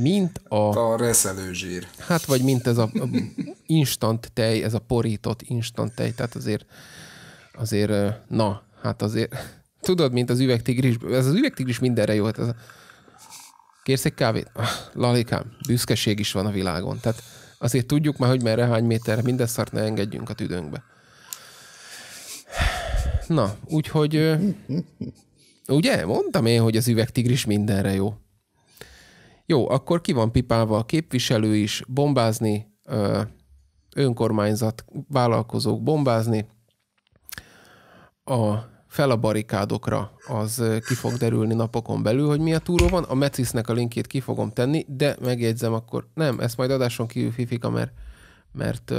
mint a... A reszelőzsír. Hát, vagy mint ez a instant tej, ez a porított instant tej, tehát azért, azért, na, hát azért, tudod, mint az üvegtigris, ez az üvegtigris mindenre jó, hát ez a... Kérsz egy kávét? Ah, lalikám, büszkeség is van a világon, tehát azért tudjuk már, hogy merre, hány méterre, minden szart ne engedjünk a tüdőnkbe. Na, úgyhogy... Ugye? Mondtam én, hogy az üvegtigris mindenre jó. Jó, akkor ki van pipálva a képviselő is, bombázni, önkormányzat, vállalkozók bombázni. A fel a barikádokra, az ki fog derülni napokon belül, hogy mi a túró van. A Mecisnek a linkjét ki fogom tenni, de megjegyzem akkor, nem, ezt majd adáson kívül fifika, mert, mert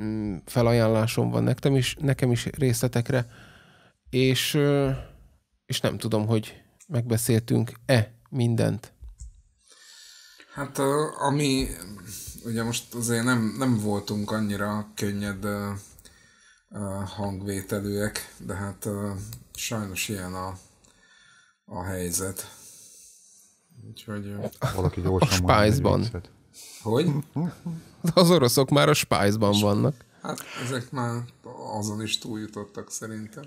mm, felajánlásom van nektem is, nekem is részletekre, és, és nem tudom, hogy megbeszéltünk-e mindent? Hát ami, ugye most azért nem, nem voltunk annyira könnyed hangvételűek, de hát sajnos ilyen a, a helyzet. Úgyhogy... Valaki gyorsan a spájzban. Hogy? Az oroszok már a spájzban vannak. Hát ezek már azon is túljutottak szerintem.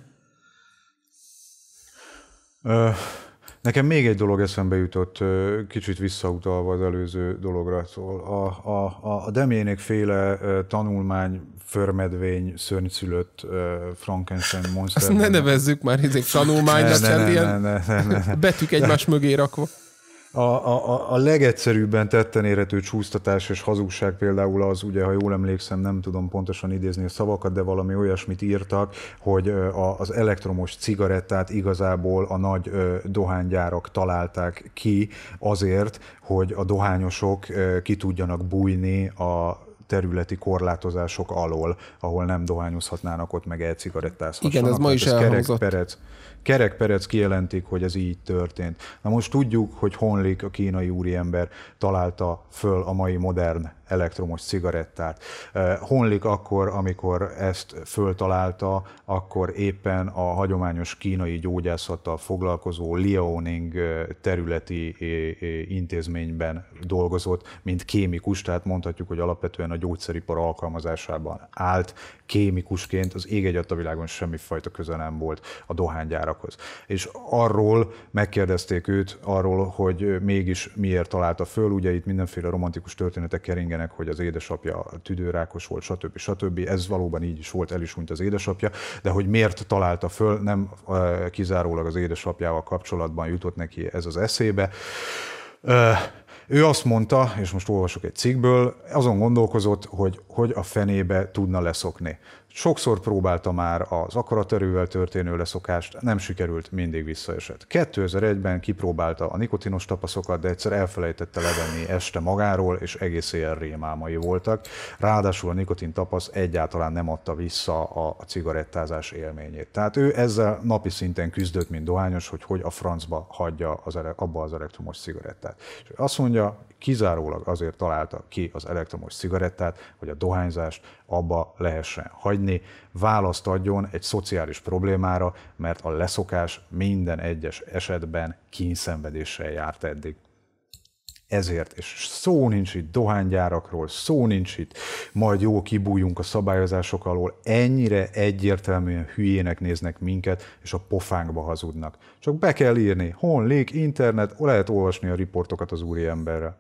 Nekem még egy dolog eszembe jutott, kicsit visszautalva az előző dologra szól. A, a, a Demjénék féle tanulmány, förmedvény, szörnyszülött Frankenstein monster. Ezt ne nevezzük már ezek tanulmánynak, ne, ne, ne, ne, ne, ne, ne. betűk egymás mögé rakva a, a, a legegyszerűbben tetten érhető csúsztatás és hazugság például az, ugye, ha jól emlékszem, nem tudom pontosan idézni a szavakat, de valami olyasmit írtak, hogy a, az elektromos cigarettát igazából a nagy dohánygyárak találták ki azért, hogy a dohányosok ki tudjanak bújni a területi korlátozások alól, ahol nem dohányozhatnának, ott meg egy cigarettázhatnak. Igen, ez ma is ez elhangzott. Kerek, perec kerekperec kijelentik, hogy ez így történt. Na most tudjuk, hogy Honlik, a kínai úriember találta föl a mai modern elektromos cigarettát. Eh, Honlik akkor, amikor ezt föltalálta, akkor éppen a hagyományos kínai gyógyászattal foglalkozó Liaoning eh, területi eh, intézményben dolgozott, mint kémikus, tehát mondhatjuk, hogy alapvetően a gyógyszeripar alkalmazásában állt, kémikusként az ég egy világon semmi fajta nem volt a dohánygyárakhoz. És arról megkérdezték őt, arról, hogy mégis miért találta föl, ugye itt mindenféle romantikus történetek keringenek, hogy az édesapja tüdőrákos volt, stb. stb. Ez valóban így is volt, el is az édesapja, de hogy miért találta föl, nem kizárólag az édesapjával kapcsolatban jutott neki ez az eszébe. Ő azt mondta, és most olvasok egy cikkből, azon gondolkozott, hogy hogy a fenébe tudna leszokni. Sokszor próbálta már az akaraterővel történő leszokást, nem sikerült, mindig visszaesett. 2001-ben kipróbálta a nikotinos tapaszokat, de egyszer elfelejtette levenni este magáról, és egész ilyen rémálmai voltak. Ráadásul a nikotin tapasz egyáltalán nem adta vissza a cigarettázás élményét. Tehát ő ezzel napi szinten küzdött, mint dohányos, hogy hogy a francba hagyja az, abba az elektromos cigarettát. És azt mondja, kizárólag azért találta ki az elektromos cigarettát, hogy a dohányzást abba lehessen hagyni, választ adjon egy szociális problémára, mert a leszokás minden egyes esetben kínszenvedéssel járt eddig. Ezért, és szó nincs itt dohánygyárakról, szó nincs itt, majd jó kibújunk a szabályozások alól, ennyire egyértelműen hülyének néznek minket, és a pofánkba hazudnak. Csak be kell írni, honlék, internet, lehet olvasni a riportokat az úriemberre.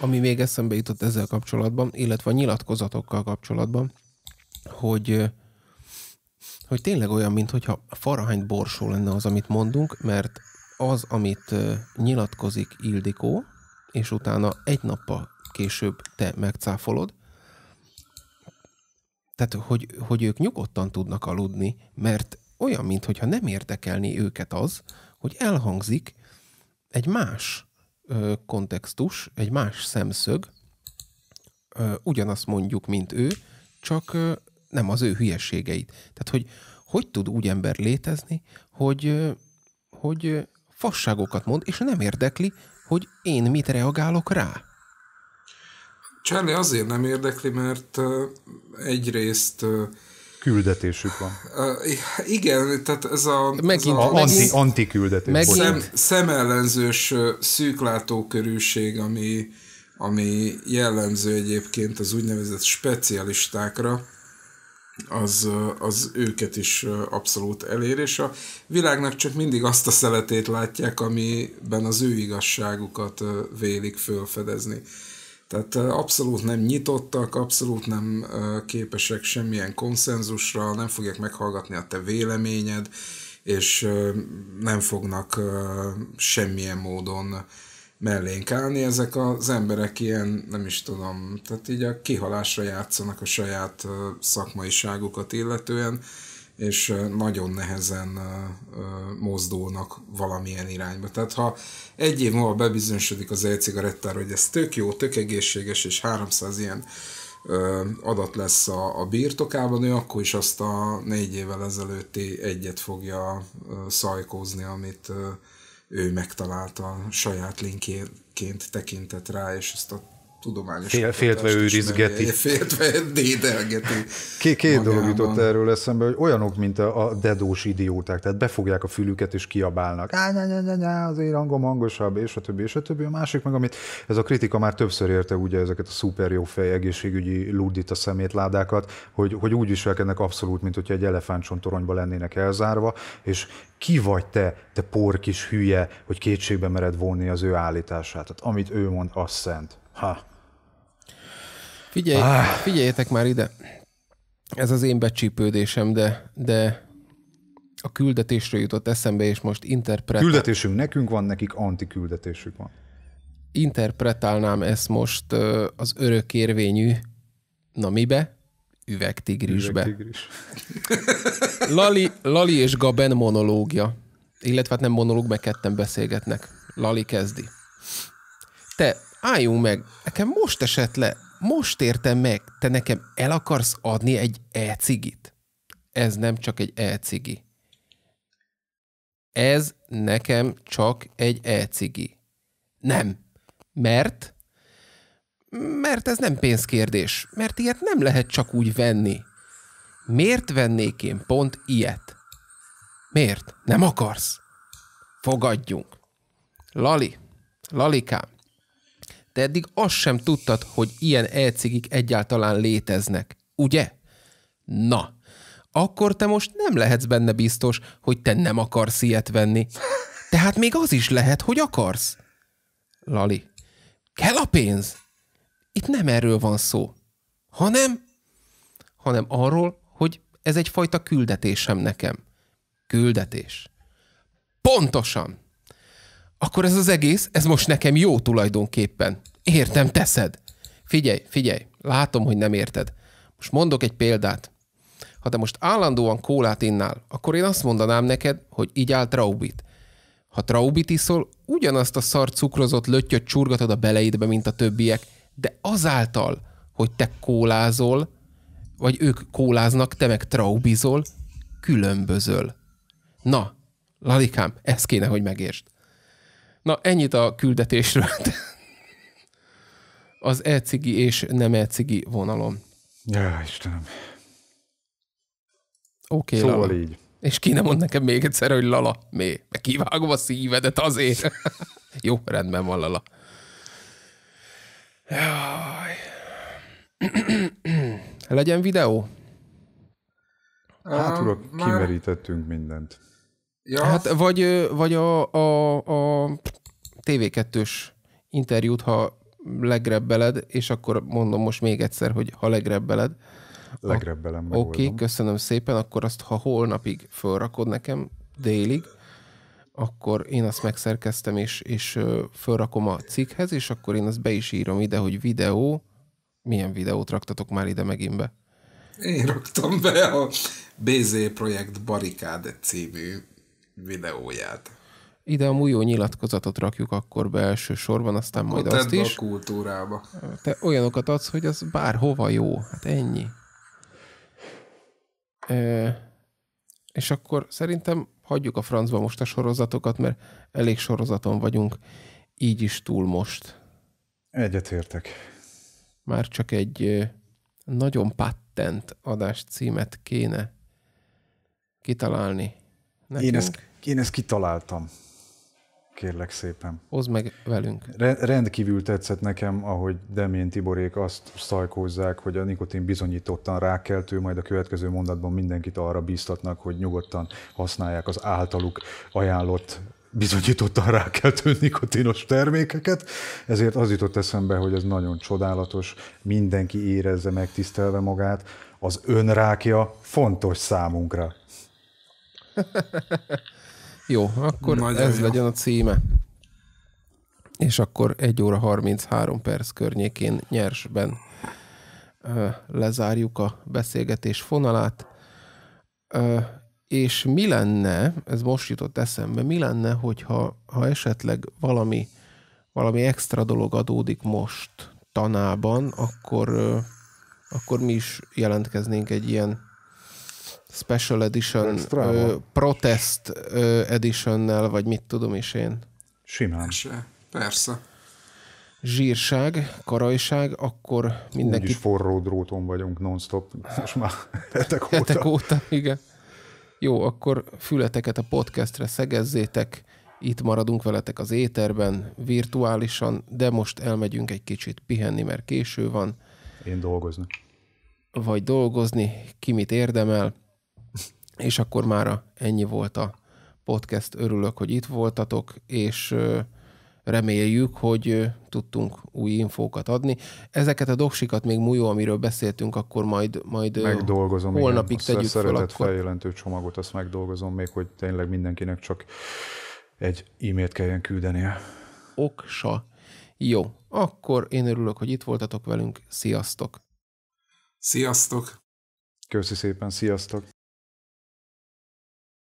Ami még eszembe jutott ezzel kapcsolatban, illetve a nyilatkozatokkal kapcsolatban, hogy hogy tényleg olyan, mintha farahány borsó lenne az, amit mondunk, mert az, amit nyilatkozik Ildikó, és utána egy nappal később te megcáfolod, tehát, hogy, hogy ők nyugodtan tudnak aludni, mert olyan, mintha nem érdekelni őket az, hogy elhangzik egy más kontextus, egy más szemszög, ugyanazt mondjuk, mint ő, csak nem az ő hülyeségeit. Tehát, hogy hogy tud úgy ember létezni, hogy, hogy fasságokat mond, és nem érdekli, hogy én mit reagálok rá. Charlie azért nem érdekli, mert egyrészt küldetésük van. Uh, igen, tehát ez a... Megint, ez a, a anti, küldetés. Megint. Szem, szemellenzős szűklátókörűség, ami, ami jellemző egyébként az úgynevezett specialistákra, az, az őket is abszolút elér, és a világnak csak mindig azt a szeletét látják, amiben az ő igazságukat vélik fölfedezni. Tehát abszolút nem nyitottak, abszolút nem képesek semmilyen konszenzusra, nem fogják meghallgatni a te véleményed, és nem fognak semmilyen módon mellénk állni. Ezek az emberek ilyen, nem is tudom, tehát így a kihalásra játszanak a saját szakmaiságukat illetően, és nagyon nehezen mozdulnak valamilyen irányba. Tehát ha egy év múlva bebizonyosodik az e-cigarettára, hogy ez tök jó, tök egészséges, és 300 ilyen adat lesz a, a birtokában, ő akkor is azt a négy évvel ezelőtti egyet fogja szajkózni, amit ő megtalálta saját linkjéként tekintett rá, és ezt a tudományos. Fél, féltve őrizgeti. Féltve dédelgeti. Ké két dolog jutott erről eszembe, hogy olyanok, mint a, a dedós idióták, tehát befogják a fülüket és kiabálnak. Á, ne, ne, ne, ne, az én hangom hangosabb, és a többi, és a többi. A másik meg, amit ez a kritika már többször érte ugye ezeket a szuper jó fej egészségügyi luddita szemétládákat, hogy, hogy úgy viselkednek abszolút, mint hogyha egy elefántcsontoronyba lennének elzárva, és ki vagy te, te por kis hülye, hogy kétségbe mered vonni az ő állítását. Tehát amit ő mond, az szent. Ha. Figyelj, ah. Figyeljetek már ide. Ez az én becsípődésem, de, de a küldetésről jutott eszembe, és most interpretál... Küldetésünk nekünk van, nekik antiküldetésük van. Interpretálnám ezt most az örökérvényű, na mibe? Üvegtigrisbe. Üvegtigris. Lali, Lali és Gaben monológia. Illetve hát nem monológ, meg ketten beszélgetnek. Lali kezdi. Te, álljunk meg, nekem most esett le, most értem meg, te nekem el akarsz adni egy e-cigit. Ez nem csak egy e-cigi. Ez nekem csak egy e-cigi. Nem. Mert? Mert ez nem pénzkérdés. Mert ilyet nem lehet csak úgy venni. Miért vennék én pont ilyet? Miért? Nem akarsz? Fogadjunk. Lali, Lalikám, te eddig azt sem tudtad, hogy ilyen elcigik egyáltalán léteznek, ugye? Na, akkor te most nem lehetsz benne biztos, hogy te nem akarsz ilyet venni. Tehát még az is lehet, hogy akarsz. Lali. Kell a pénz? Itt nem erről van szó. Hanem? Hanem arról, hogy ez egyfajta küldetésem nekem. Küldetés. Pontosan! akkor ez az egész, ez most nekem jó tulajdonképpen. Értem, teszed. Figyelj, figyelj, látom, hogy nem érted. Most mondok egy példát. Ha te most állandóan kólát innál, akkor én azt mondanám neked, hogy így áll Traubit. Ha Traubit iszol, ugyanazt a szar cukrozott löttyöt csurgatod a beleidbe, mint a többiek, de azáltal, hogy te kólázol, vagy ők kóláznak, te meg traubizol, különbözöl. Na, Lalikám, ezt kéne, hogy megértsd. Na, ennyit a küldetésről. az elcigi és nem elcigi vonalom. vonalon. Ja, Istenem. Oké, okay, Szóval így. És ki nem mond nekem még egyszer, hogy Lala, mi? Kivágom a szívedet azért. Jó, rendben van, Lala. Jaj. Legyen videó? Hát, urak, kimerítettünk mindent. Ja. Hát vagy, vagy a, a, a TV2-s interjút, ha legrebbeled, és akkor mondom most még egyszer, hogy ha legrebbeled. Legrebbelem Oké, okay, köszönöm szépen, akkor azt ha holnapig fölrakod nekem, délig, akkor én azt megszerkeztem, és, és fölrakom a cikkhez, és akkor én azt be is írom ide, hogy videó, milyen videót raktatok már ide megint be? Én raktam be a BZ Projekt Barikád című videóját. Ide a jó nyilatkozatot rakjuk akkor be elsősorban, aztán majd azt is. a kultúrába. Te olyanokat adsz, hogy az bárhova jó. Hát ennyi. E, és akkor szerintem hagyjuk a francba most a sorozatokat, mert elég sorozaton vagyunk így is túl most. Egyetértek. Már csak egy nagyon pattent adás címet kéne kitalálni nekünk. Én ezt, én ezt kitaláltam, kérlek szépen. Hozd meg velünk. Re- rendkívül tetszett nekem, ahogy Demén Tiborék azt szajkózzák, hogy a nikotin bizonyítottan rákeltő, majd a következő mondatban mindenkit arra bíztatnak, hogy nyugodtan használják az általuk ajánlott bizonyítottan rákeltő nikotinos termékeket, ezért az jutott eszembe, hogy ez nagyon csodálatos, mindenki érezze megtisztelve magát, az önrákja fontos számunkra. jó, akkor Nagyon ez jó. legyen a címe. És akkor 1 óra 33 perc környékén nyersben lezárjuk a beszélgetés fonalát. És mi lenne, ez most jutott eszembe, mi lenne, hogyha ha esetleg valami, valami extra dolog adódik most tanában, akkor, akkor mi is jelentkeznénk egy ilyen Special Edition, ö, Protest ö, Edition-nel, vagy mit tudom is én. Simán. Persze. Persze. Zsírság, karajság, akkor mindenki... Úgyis forró dróton vagyunk non-stop, és már hetek óta. Hetek óta, igen. Jó, akkor fületeket a podcastre szegezzétek, itt maradunk veletek az éterben, virtuálisan, de most elmegyünk egy kicsit pihenni, mert késő van. Én dolgozni. Vagy dolgozni, ki mit érdemel. És akkor már ennyi volt a podcast. Örülök, hogy itt voltatok, és reméljük, hogy tudtunk új infókat adni. Ezeket a doksikat még múlva, amiről beszéltünk, akkor majd, majd megdolgozom, holnapig igen. tegyük fel. Akkor... feljelentő csomagot, azt megdolgozom még, hogy tényleg mindenkinek csak egy e-mailt kelljen küldenie. Oksa. Jó, akkor én örülök, hogy itt voltatok velünk. Sziasztok! Sziasztok! Köszi szépen, sziasztok!